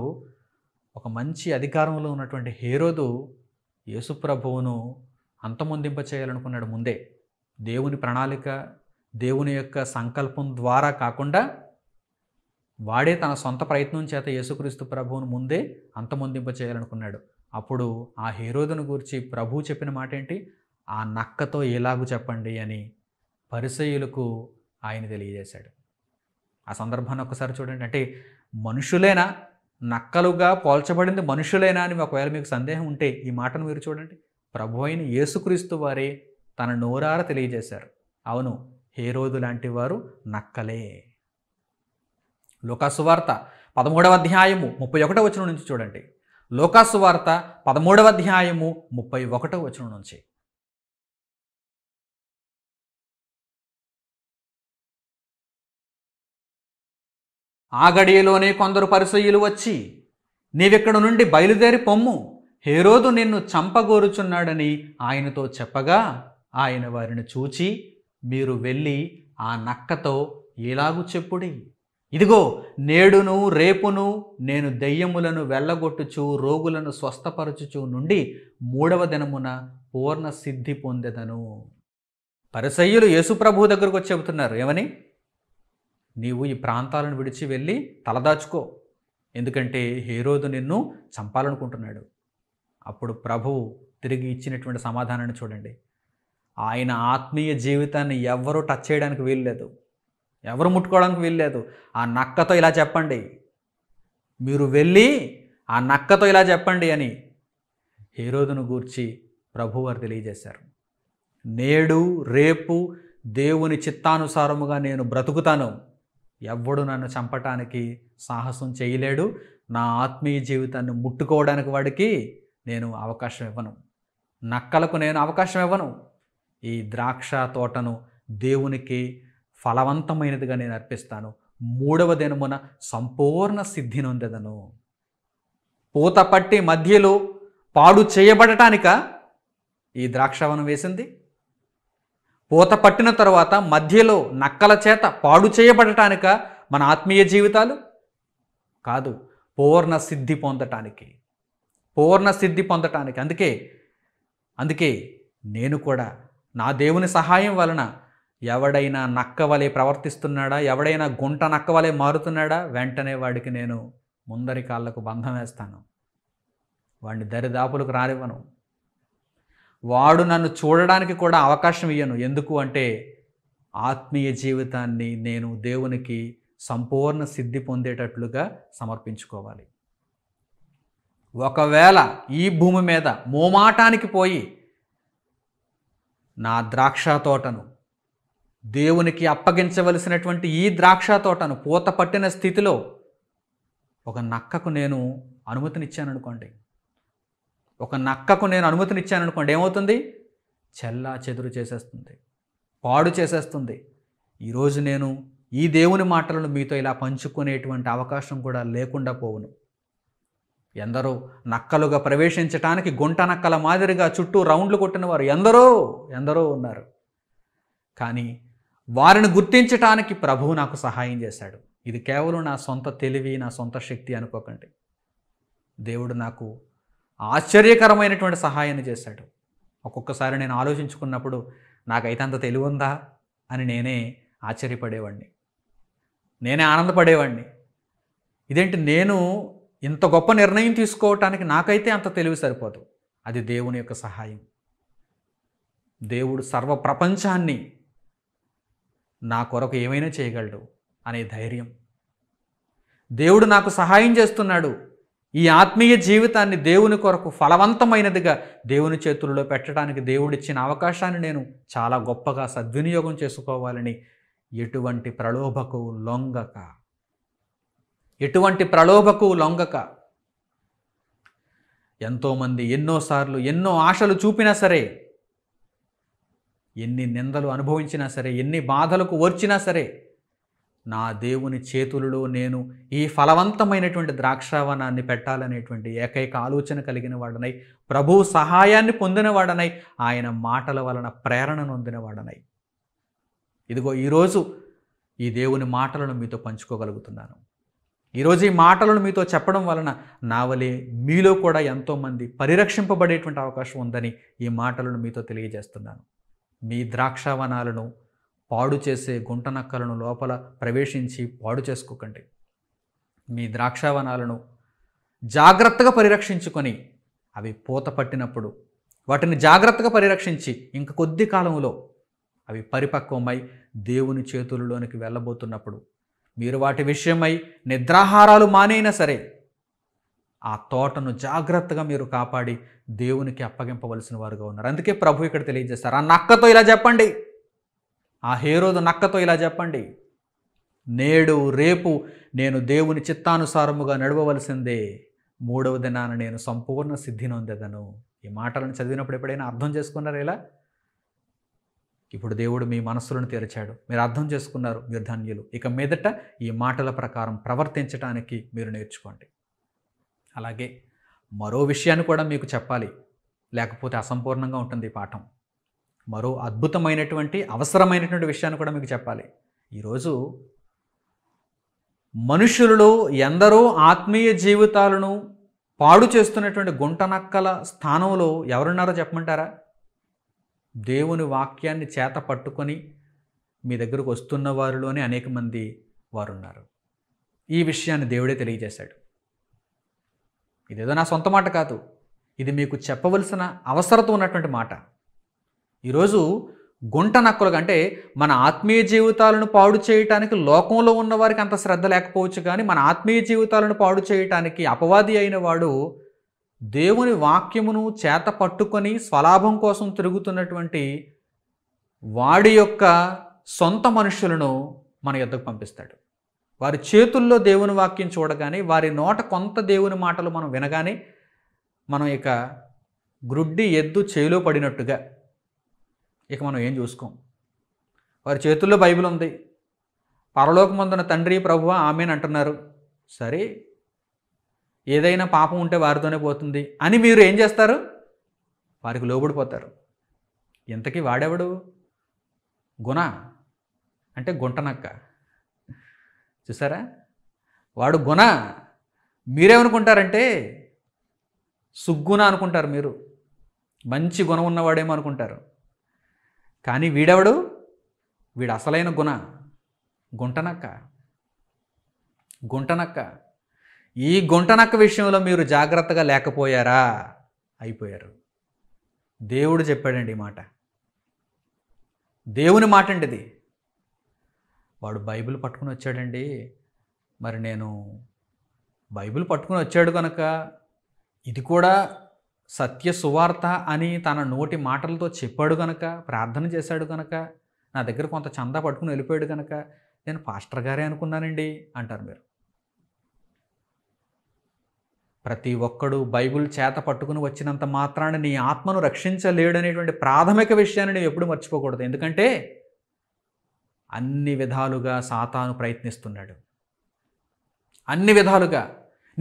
S1: ఒక మంచి అధికారంలో ఉన్నటువంటి హేరోదు యేసుప్రభువును అంతమొందింప చేయాలనుకున్నాడు ముందే దేవుని ప్రణాళిక దేవుని యొక్క సంకల్పం ద్వారా కాకుండా వాడే తన సొంత ప్రయత్నం చేత యేసుక్రీస్తు ప్రభువును ముందే అంతమొందింప చేయాలనుకున్నాడు అప్పుడు ఆ హీరోదును గురించి ప్రభువు చెప్పిన మాట ఏంటి ఆ నక్కతో ఎలాగూ చెప్పండి అని పరిసయులకు ఆయన తెలియజేశాడు ఆ సందర్భాన్ని ఒకసారి చూడండి అంటే మనుషులేనా నక్కలుగా పోల్చబడింది మనుషులేనా అని ఒకవేళ మీకు సందేహం ఉంటే ఈ మాటను మీరు చూడండి ప్రభు అయిన యేసుక్రీస్తు వారే తన నోరార తెలియజేశారు అవును హేరోదు లాంటి వారు నక్కలే లోకాసువార్త పదమూడవ అధ్యాయము ముప్పై ఒకటో వచనం నుంచి చూడండి లోకాసువార్త పదమూడవ అధ్యాయము ముప్పై ఒకటో వచనం నుంచి ఆ గడియలోనే కొందరు పరిసయ్యులు వచ్చి నీవిక్కడ నుండి బయలుదేరి పొమ్ము హేరోదు నిన్ను చంపగోరుచున్నాడని ఆయనతో చెప్పగా ఆయన వారిని చూచి మీరు వెళ్ళి ఆ నక్కతో ఇలాగు చెప్పుడి ఇదిగో నేడును రేపును నేను దెయ్యములను వెళ్ళగొట్టుచు రోగులను స్వస్థపరచుచు నుండి మూడవ దినమున పూర్ణ సిద్ధి పొందెదను పరిసయ్యులు యేసుప్రభు దగ్గరకు వచ్చి చెబుతున్నారు ఏమని నీవు ఈ ప్రాంతాలను విడిచి వెళ్ళి తలదాచుకో ఎందుకంటే హీరోదు నిన్ను చంపాలనుకుంటున్నాడు అప్పుడు ప్రభువు తిరిగి ఇచ్చినటువంటి సమాధానాన్ని చూడండి ఆయన ఆత్మీయ జీవితాన్ని ఎవరూ టచ్ చేయడానికి వీల్లేదు ఎవరు ముట్టుకోవడానికి వీల్లేదు ఆ నక్కతో ఇలా చెప్పండి మీరు వెళ్ళి ఆ నక్కతో ఇలా చెప్పండి అని హీరోదును గూర్చి ప్రభువారు తెలియజేశారు నేడు రేపు దేవుని చిత్తానుసారముగా నేను బ్రతుకుతాను ఎవడు నన్ను చంపటానికి సాహసం చేయలేడు నా ఆత్మీయ జీవితాన్ని ముట్టుకోవడానికి వాడికి నేను అవకాశం ఇవ్వను నక్కలకు నేను అవకాశం ఇవ్వను ఈ ద్రాక్ష తోటను దేవునికి ఫలవంతమైనదిగా నేను అర్పిస్తాను మూడవ దినమున సంపూర్ణ సిద్ధి నొందెదను పూత పట్టి మధ్యలో పాడు చేయబడటానిక ఈ ద్రాక్షవనం వేసింది పూత పట్టిన తర్వాత మధ్యలో నక్కల చేత పాడు చేయబడటానిక మన ఆత్మీయ జీవితాలు కాదు పూర్ణ సిద్ధి పొందటానికి పూర్ణ సిద్ధి పొందటానికి అందుకే అందుకే నేను కూడా నా దేవుని సహాయం వలన ఎవడైనా నక్కవలే ప్రవర్తిస్తున్నాడా ఎవడైనా గుంట నక్కవలే మారుతున్నాడా వెంటనే వాడికి నేను ముందరి కాళ్ళకు బంధం వేస్తాను వాడిని దరిదాపులకు రానివ్వను వాడు నన్ను చూడడానికి కూడా అవకాశం ఇయ్యను ఎందుకు అంటే ఆత్మీయ జీవితాన్ని నేను దేవునికి సంపూర్ణ సిద్ధి పొందేటట్లుగా సమర్పించుకోవాలి ఒకవేళ ఈ భూమి మీద మోమాటానికి పోయి నా ద్రాక్ష తోటను దేవునికి అప్పగించవలసినటువంటి ఈ ద్రాక్ష తోటను పూత పట్టిన స్థితిలో ఒక నక్కకు నేను అనుమతినిచ్చాననుకోండి ఒక నక్కకు నేను అనుమతినిచ్చాననుకోండి ఏమవుతుంది చెల్లా చెదురు చేసేస్తుంది పాడు చేసేస్తుంది ఈరోజు నేను ఈ దేవుని మాటలను మీతో ఇలా పంచుకునేటువంటి అవకాశం కూడా లేకుండా పోవును ఎందరో నక్కలుగా ప్రవేశించటానికి గుంట నక్కల మాదిరిగా చుట్టూ రౌండ్లు కొట్టిన వారు ఎందరో ఎందరో ఉన్నారు కానీ వారిని గుర్తించటానికి ప్రభువు నాకు సహాయం చేశాడు ఇది కేవలం నా సొంత తెలివి నా సొంత శక్తి అనుకోకండి దేవుడు నాకు ఆశ్చర్యకరమైనటువంటి సహాయాన్ని చేశాడు ఒక్కొక్కసారి నేను ఆలోచించుకున్నప్పుడు నాకైతే అంత తెలివి ఉందా అని నేనే ఆశ్చర్యపడేవాడిని నేనే ఆనందపడేవాడిని ఇదేంటి నేను ఇంత గొప్ప నిర్ణయం తీసుకోవటానికి నాకైతే అంత తెలివి సరిపోదు అది దేవుని యొక్క సహాయం దేవుడు సర్వ ప్రపంచాన్ని నా కొరకు ఏమైనా చేయగలడు అనే ధైర్యం దేవుడు నాకు సహాయం చేస్తున్నాడు ఈ ఆత్మీయ జీవితాన్ని దేవుని కొరకు ఫలవంతమైనదిగా దేవుని చేతుల్లో పెట్టడానికి దేవుడిచ్చిన అవకాశాన్ని నేను చాలా గొప్పగా సద్వినియోగం చేసుకోవాలని ఎటువంటి ప్రలోభకు లొంగక ఎటువంటి ప్రలోభకు లొంగక ఎంతోమంది ఎన్నోసార్లు ఎన్నో ఆశలు చూపినా సరే ఎన్ని నిందలు అనుభవించినా సరే ఎన్ని బాధలకు వర్చినా సరే నా దేవుని చేతులలో నేను ఈ ఫలవంతమైనటువంటి ద్రాక్షావనాన్ని పెట్టాలనేటువంటి ఏకైక ఆలోచన కలిగిన వాడనై ప్రభు సహాయాన్ని పొందిన వాడనై ఆయన మాటల వలన ప్రేరణ వాడనై ఇదిగో ఈరోజు ఈ దేవుని మాటలను మీతో పంచుకోగలుగుతున్నాను ఈరోజు ఈ మాటలను మీతో చెప్పడం వలన నా వలె మీలో కూడా ఎంతోమంది పరిరక్షింపబడేటువంటి అవకాశం ఉందని ఈ మాటలను మీతో తెలియజేస్తున్నాను మీ ద్రాక్షావనాలను పాడు చేసే గుంటనక్కలను లోపల ప్రవేశించి పాడు చేసుకోకండి మీ ద్రాక్షావనాలను జాగ్రత్తగా పరిరక్షించుకొని అవి పూత పట్టినప్పుడు వాటిని జాగ్రత్తగా పరిరక్షించి ఇంక కొద్ది కాలంలో అవి పరిపక్వమై దేవుని చేతులలోనికి వెళ్ళబోతున్నప్పుడు మీరు వాటి విషయమై నిద్రాహారాలు మానైనా సరే ఆ తోటను జాగ్రత్తగా మీరు కాపాడి దేవునికి అప్పగింపవలసిన వారుగా ఉన్నారు అందుకే ప్రభు ఇక్కడ తెలియజేస్తారు ఆ నక్కతో ఇలా చెప్పండి ఆ హేరోదు నక్కతో ఇలా చెప్పండి నేడు రేపు నేను దేవుని చిత్తానుసారముగా నడవవలసిందే మూడవ దినాన నేను సంపూర్ణ సిద్ధినొందెదను ఈ మాటలను చదివినప్పుడు ఎప్పుడైనా అర్థం చేసుకున్నారా ఇలా ఇప్పుడు దేవుడు మీ మనస్సులను తెరిచాడు మీరు అర్థం చేసుకున్నారు మీరు ధన్యులు ఇక మీదట ఈ మాటల ప్రకారం ప్రవర్తించడానికి మీరు నేర్చుకోండి అలాగే మరో విషయాన్ని కూడా మీకు చెప్పాలి లేకపోతే అసంపూర్ణంగా ఉంటుంది పాఠం మరో అద్భుతమైనటువంటి అవసరమైనటువంటి విషయాన్ని కూడా మీకు చెప్పాలి ఈరోజు మనుషులలో ఎందరో ఆత్మీయ జీవితాలను పాడు చేస్తున్నటువంటి గుంటనక్కల స్థానంలో ఎవరున్నారో చెప్పమంటారా దేవుని వాక్యాన్ని చేత పట్టుకొని మీ దగ్గరకు వస్తున్న వారిలోనే అనేక మంది వారున్నారు ఈ విషయాన్ని దేవుడే తెలియజేశాడు ఇదేదో నా సొంత మాట కాదు ఇది మీకు చెప్పవలసిన అవసరత ఉన్నటువంటి మాట ఈరోజు గుంట నక్కలు అంటే మన ఆత్మీయ జీవితాలను పాడు చేయటానికి లోకంలో ఉన్నవారికి అంత శ్రద్ధ లేకపోవచ్చు కానీ మన ఆత్మీయ జీవితాలను పాడు చేయటానికి అపవాది అయిన వాడు దేవుని వాక్యమును చేత పట్టుకొని స్వలాభం కోసం తిరుగుతున్నటువంటి వాడి యొక్క సొంత మనుషులను మన యుద్ధకు పంపిస్తాడు వారి చేతుల్లో దేవుని వాక్యం చూడగానే వారి నోట కొంత దేవుని మాటలు మనం వినగానే మనం ఇక గ్రుడ్డి ఎద్దు చేలో పడినట్టుగా ఇక మనం ఏం చూసుకోం వారి చేతుల్లో బైబిల్ ఉంది పరలోకమందున తండ్రి ప్రభువ ఆమెను అంటున్నారు సరే ఏదైనా పాపం ఉంటే వారితోనే పోతుంది అని మీరు ఏం చేస్తారు వారికి లోబడిపోతారు ఇంతకీ వాడెవడు గుణ అంటే గుంటనక్క చూసారా వాడు గుణ మీరేమనుకుంటారంటే సుగ్గుణ అనుకుంటారు మీరు మంచి గుణం ఉన్నవాడేమో అనుకుంటారు కానీ వీడెవడు వీడు అసలైన గుణ గుంటనక్క గుంటనక్క ఈ గుంటనక్క విషయంలో మీరు జాగ్రత్తగా లేకపోయారా అయిపోయారు దేవుడు చెప్పాడండి ఈ మాట దేవుని మాట అండి ఇది వాడు బైబిల్ పట్టుకుని వచ్చాడండి మరి నేను బైబిల్ పట్టుకుని వచ్చాడు కనుక ఇది కూడా సత్య సువార్త అని తన నోటి మాటలతో చెప్పాడు కనుక ప్రార్థన చేశాడు కనుక నా దగ్గర కొంత చందా పట్టుకుని వెళ్ళిపోయాడు కనుక నేను పాస్టర్ గారే అనుకున్నానండి అంటారు మీరు ప్రతి ఒక్కడు బైబుల్ చేత పట్టుకుని వచ్చినంత మాత్రాన నీ ఆత్మను రక్షించలేడనేటువంటి ప్రాథమిక విషయాన్ని నేను ఎప్పుడు మర్చిపోకూడదు ఎందుకంటే అన్ని విధాలుగా సాతాను ప్రయత్నిస్తున్నాడు అన్ని విధాలుగా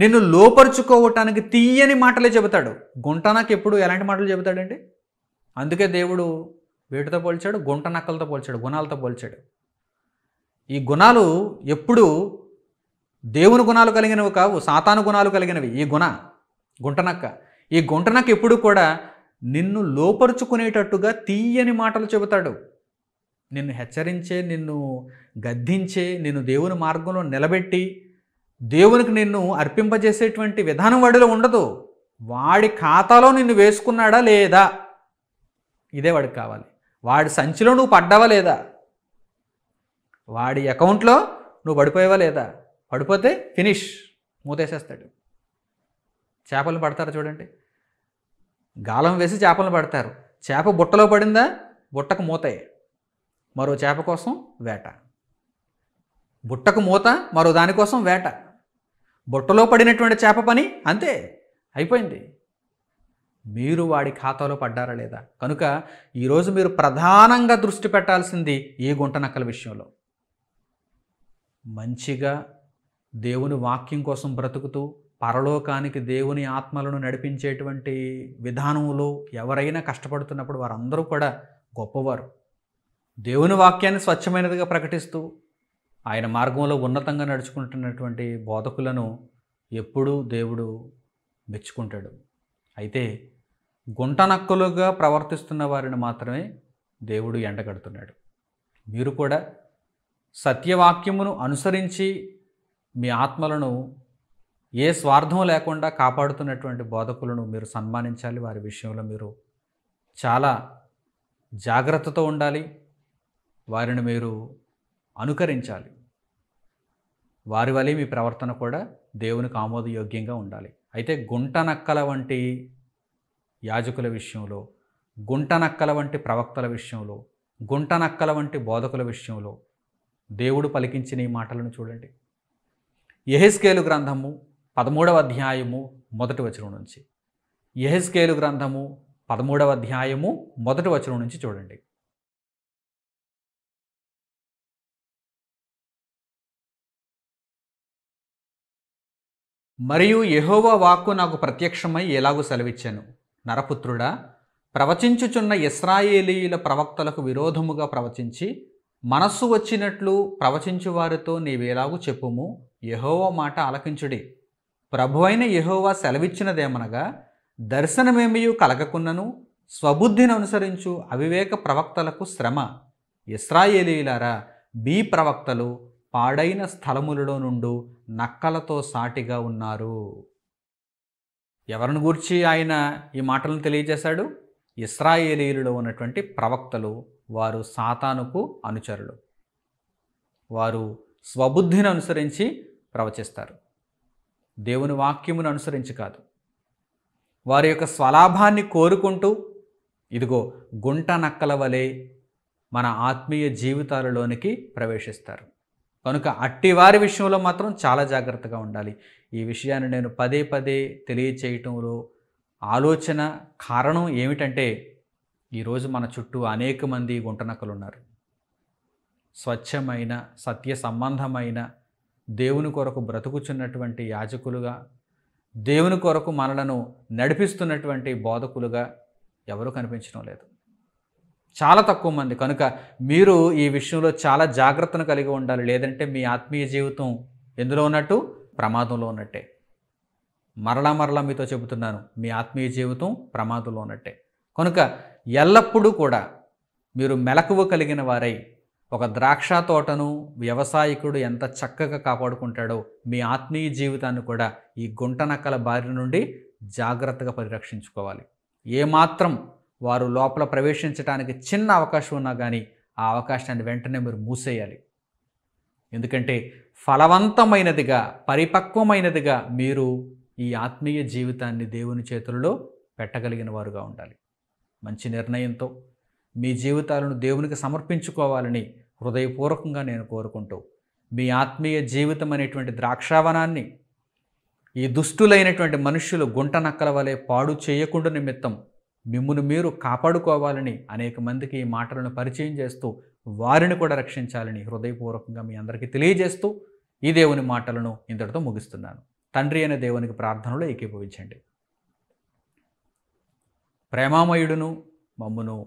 S1: నిన్ను లోపరుచుకోవటానికి తీయని మాటలే చెబుతాడు గుంట నాకు ఎప్పుడు ఎలాంటి మాటలు చెబుతాడండి అందుకే దేవుడు వీటితో పోల్చాడు గుంట నక్కలతో పోల్చాడు గుణాలతో పోల్చాడు ఈ గుణాలు ఎప్పుడు దేవుని గుణాలు కలిగినవి కావు సాతాను గుణాలు కలిగినవి ఈ గుణ గుంటనక్క ఈ గుంటనక్క ఎప్పుడు కూడా నిన్ను లోపరుచుకునేటట్టుగా తీయని మాటలు చెబుతాడు నిన్ను హెచ్చరించే నిన్ను గద్దించే నిన్ను దేవుని మార్గంలో నిలబెట్టి దేవునికి నిన్ను అర్పింపజేసేటువంటి విధానం వాడిలో ఉండదు వాడి ఖాతాలో నిన్ను వేసుకున్నాడా లేదా ఇదే వాడికి కావాలి వాడి సంచిలో నువ్వు పడ్డావా లేదా వాడి అకౌంట్లో నువ్వు పడిపోయావా లేదా పడిపోతే ఫినిష్ మూతేసేస్తాడు చేపలు పడతారు చూడండి గాలం వేసి చేపలను పడతారు చేప బుట్టలో పడిందా బుట్టకు మూతయే మరో చేప కోసం వేట బుట్టకు మూత మరో దానికోసం వేట బుట్టలో పడినటువంటి చేప పని అంతే అయిపోయింది మీరు వాడి ఖాతాలో పడ్డారా లేదా కనుక ఈరోజు మీరు ప్రధానంగా దృష్టి పెట్టాల్సింది ఈ నక్కల విషయంలో మంచిగా దేవుని వాక్యం కోసం బ్రతుకుతూ పరలోకానికి దేవుని ఆత్మలను నడిపించేటువంటి విధానంలో ఎవరైనా కష్టపడుతున్నప్పుడు వారందరూ కూడా గొప్పవారు దేవుని వాక్యాన్ని స్వచ్ఛమైనదిగా ప్రకటిస్తూ ఆయన మార్గంలో ఉన్నతంగా నడుచుకుంటున్నటువంటి బోధకులను ఎప్పుడూ దేవుడు మెచ్చుకుంటాడు అయితే గుంటనక్కలుగా ప్రవర్తిస్తున్న వారిని మాత్రమే దేవుడు ఎండగడుతున్నాడు మీరు కూడా సత్యవాక్యమును అనుసరించి మీ ఆత్మలను ఏ స్వార్థం లేకుండా కాపాడుతున్నటువంటి బోధకులను మీరు సన్మానించాలి వారి విషయంలో మీరు చాలా జాగ్రత్తతో ఉండాలి వారిని మీరు అనుకరించాలి వారి వలె మీ ప్రవర్తన కూడా దేవునికి ఆమోదయోగ్యంగా ఉండాలి అయితే గుంటనక్కల వంటి యాజకుల విషయంలో గుంటనక్కల వంటి ప్రవక్తల విషయంలో గుంటనక్కల వంటి బోధకుల విషయంలో దేవుడు పలికించిన ఈ మాటలను చూడండి ఎహెస్కేలు గ్రంథము పదమూడవ అధ్యాయము మొదటి వచనం నుంచి ఎహెస్కేలు గ్రంథము పదమూడవ అధ్యాయము మొదటి వచనం నుంచి చూడండి మరియు యహోవా వాక్కు నాకు ప్రత్యక్షమై ఎలాగూ సెలవిచ్చాను నరపుత్రుడా ప్రవచించుచున్న ఇస్రాయేలీయుల ప్రవక్తలకు విరోధముగా ప్రవచించి మనస్సు వచ్చినట్లు ప్రవచించు వారితో నీవేలాగూ చెప్పుము యహోవ మాట ఆలకించుడి ప్రభువైన యహోవా సెలవిచ్చినదేమనగా దర్శనమేమయూ కలగకున్నను స్వబుద్ధిని అనుసరించు అవివేక ప్రవక్తలకు శ్రమ ఇస్రాయేలీలారా బీ ప్రవక్తలు పాడైన స్థలములలో నుండు నక్కలతో సాటిగా ఉన్నారు ఎవరిని గూర్చి ఆయన ఈ మాటలను తెలియజేశాడు ఇస్రాయేలీలలో ఉన్నటువంటి ప్రవక్తలు వారు సాతానుకు అనుచరులు వారు స్వబుద్ధిని అనుసరించి ప్రవచిస్తారు దేవుని వాక్యమును అనుసరించి కాదు వారి యొక్క స్వలాభాన్ని కోరుకుంటూ ఇదిగో గుంట నక్కల వలె మన ఆత్మీయ జీవితాలలోనికి ప్రవేశిస్తారు కనుక అట్టి వారి విషయంలో మాత్రం చాలా జాగ్రత్తగా ఉండాలి ఈ విషయాన్ని నేను పదే పదే తెలియచేయటంలో ఆలోచన కారణం ఏమిటంటే ఈరోజు మన చుట్టూ అనేక మంది గుంటనక్కలు ఉన్నారు స్వచ్ఛమైన సత్య సంబంధమైన దేవుని కొరకు బ్రతుకుచున్నటువంటి యాజకులుగా దేవుని కొరకు మనలను నడిపిస్తున్నటువంటి బోధకులుగా ఎవరూ కనిపించడం లేదు చాలా తక్కువ మంది కనుక మీరు ఈ విషయంలో చాలా జాగ్రత్తను కలిగి ఉండాలి లేదంటే మీ ఆత్మీయ జీవితం ఎందులో ఉన్నట్టు ప్రమాదంలో ఉన్నట్టే మరలా మరలా మీతో చెబుతున్నాను మీ ఆత్మీయ జీవితం ప్రమాదంలో ఉన్నట్టే కనుక ఎల్లప్పుడూ కూడా మీరు మెలకువ కలిగిన వారై ఒక ద్రాక్ష తోటను వ్యవసాయకుడు ఎంత చక్కగా కాపాడుకుంటాడో మీ ఆత్మీయ జీవితాన్ని కూడా ఈ గుంటనక్కల బారి నుండి జాగ్రత్తగా పరిరక్షించుకోవాలి ఏమాత్రం వారు లోపల ప్రవేశించడానికి చిన్న అవకాశం ఉన్నా కానీ ఆ అవకాశాన్ని వెంటనే మీరు మూసేయాలి ఎందుకంటే ఫలవంతమైనదిగా పరిపక్వమైనదిగా మీరు ఈ ఆత్మీయ జీవితాన్ని దేవుని చేతులలో పెట్టగలిగిన వారుగా ఉండాలి మంచి నిర్ణయంతో మీ జీవితాలను దేవునికి సమర్పించుకోవాలని హృదయపూర్వకంగా నేను కోరుకుంటూ మీ ఆత్మీయ జీవితం అనేటువంటి ద్రాక్షావనాన్ని ఈ దుష్టులైనటువంటి మనుష్యులు గుంట నక్కల వలె పాడు చేయకుండా నిమిత్తం మిమ్మును మీరు కాపాడుకోవాలని అనేక మందికి ఈ మాటలను పరిచయం చేస్తూ వారిని కూడా రక్షించాలని హృదయపూర్వకంగా మీ అందరికీ తెలియజేస్తూ ఈ దేవుని మాటలను ఇంతటితో ముగిస్తున్నాను తండ్రి అనే దేవునికి ప్రార్థనలో ఏకీభవించండి ప్రేమామయుడును మమ్మును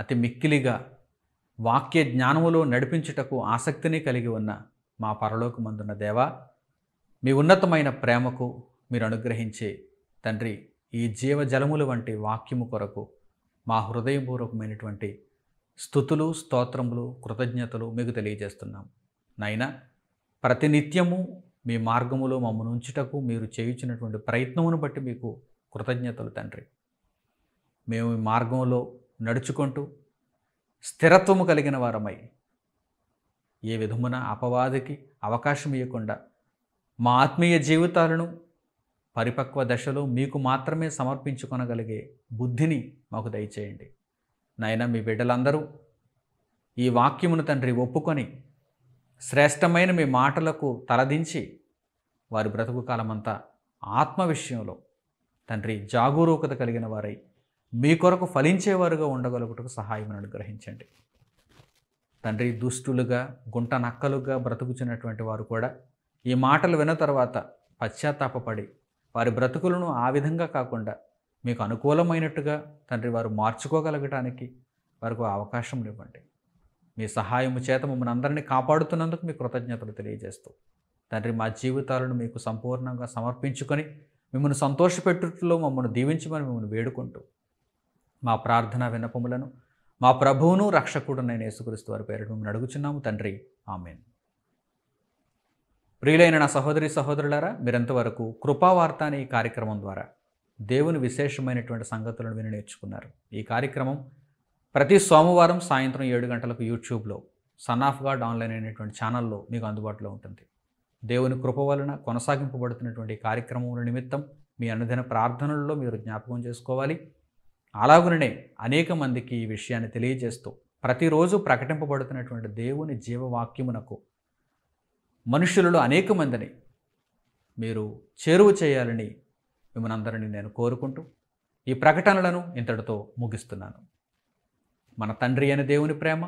S1: అతి మిక్కిలిగా వాక్య జ్ఞానములో నడిపించుటకు ఆసక్తిని కలిగి ఉన్న మా పరలోకమందున్న దేవ మీ ఉన్నతమైన ప్రేమకు మీరు అనుగ్రహించే తండ్రి ఈ జీవజలముల వంటి వాక్యము కొరకు మా హృదయపూర్వకమైనటువంటి స్థుతులు స్తోత్రములు కృతజ్ఞతలు మీకు తెలియజేస్తున్నాం నైనా ప్రతినిత్యము మీ మార్గములో మమ్మను ఉంచుటకు మీరు చేయించినటువంటి ప్రయత్నమును బట్టి మీకు కృతజ్ఞతలు తండ్రి మేము ఈ మార్గంలో నడుచుకుంటూ స్థిరత్వము కలిగిన వారమై ఏ విధమున అపవాదికి అవకాశం ఇవ్వకుండా మా ఆత్మీయ జీవితాలను పరిపక్వ దశలో మీకు మాత్రమే సమర్పించుకొనగలిగే బుద్ధిని మాకు దయచేయండి నాయన మీ బిడ్డలందరూ ఈ వాక్యమును తండ్రి ఒప్పుకొని శ్రేష్టమైన మీ మాటలకు తలదించి వారి బ్రతుకు కాలమంతా ఆత్మ విషయంలో తండ్రి జాగరూకత కలిగిన వారై మీ కొరకు ఫలించేవారుగా ఉండగలుగుటకు సహాయం అనుగ్రహించండి తండ్రి దుష్టులుగా గుంట నక్కలుగా బ్రతుకుచున్నటువంటి వారు కూడా ఈ మాటలు విన్న తర్వాత పశ్చాత్తాపడి వారి బ్రతుకులను ఆ విధంగా కాకుండా మీకు అనుకూలమైనట్టుగా తండ్రి వారు మార్చుకోగలగటానికి వారికి అవకాశం ఇవ్వండి మీ సహాయము చేత మమ్మల్ని అందరినీ కాపాడుతున్నందుకు మీ కృతజ్ఞతలు తెలియజేస్తూ తండ్రి మా జీవితాలను మీకు సంపూర్ణంగా సమర్పించుకొని మిమ్మల్ని సంతోషపెట్టులో మమ్మల్ని దీవించమని మిమ్మల్ని వేడుకుంటూ మా ప్రార్థన వినపములను మా ప్రభువును రక్షకుడు నేను యేసుక్రీస్తు వారి పేరు మిమ్మల్ని అడుగుచున్నాము తండ్రి ఆమెన్ ప్రియులైన నా సహోదరి సహోదరులారా మీరంతవరకు కృపావార్త అనే ఈ కార్యక్రమం ద్వారా దేవుని విశేషమైనటువంటి సంగతులను విని నేర్చుకున్నారు ఈ కార్యక్రమం ప్రతి సోమవారం సాయంత్రం ఏడు గంటలకు యూట్యూబ్లో సన్ ఆఫ్ గాడ్ ఆన్లైన్ అనేటువంటి ఛానల్లో మీకు అందుబాటులో ఉంటుంది దేవుని కృప వలన కొనసాగింపబడుతున్నటువంటి కార్యక్రమముల నిమిత్తం మీ అనుదిన ప్రార్థనల్లో మీరు జ్ఞాపకం చేసుకోవాలి అలాగుననే అనేక మందికి ఈ విషయాన్ని తెలియజేస్తూ ప్రతిరోజు ప్రకటింపబడుతున్నటువంటి దేవుని జీవవాక్యమునకు మనుషులలో అనేక మందిని మీరు చేరువ చేయాలని మిమ్మల్ని అందరినీ నేను కోరుకుంటూ ఈ ప్రకటనలను ఇంతటితో ముగిస్తున్నాను మన తండ్రి అయిన దేవుని ప్రేమ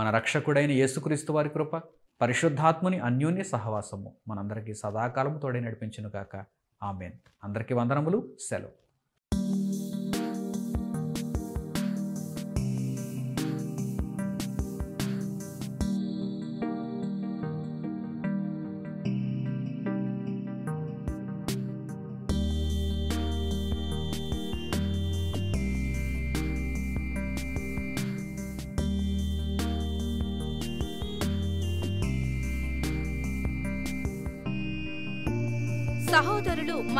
S1: మన రక్షకుడైన యేసుక్రీస్తు వారి కృప పరిశుద్ధాత్ముని అన్యోన్య సహవాసము మనందరికీ సదాకాలము తోడే నడిపించను గాక ఆమెన్ అందరికీ వందనములు సెలవు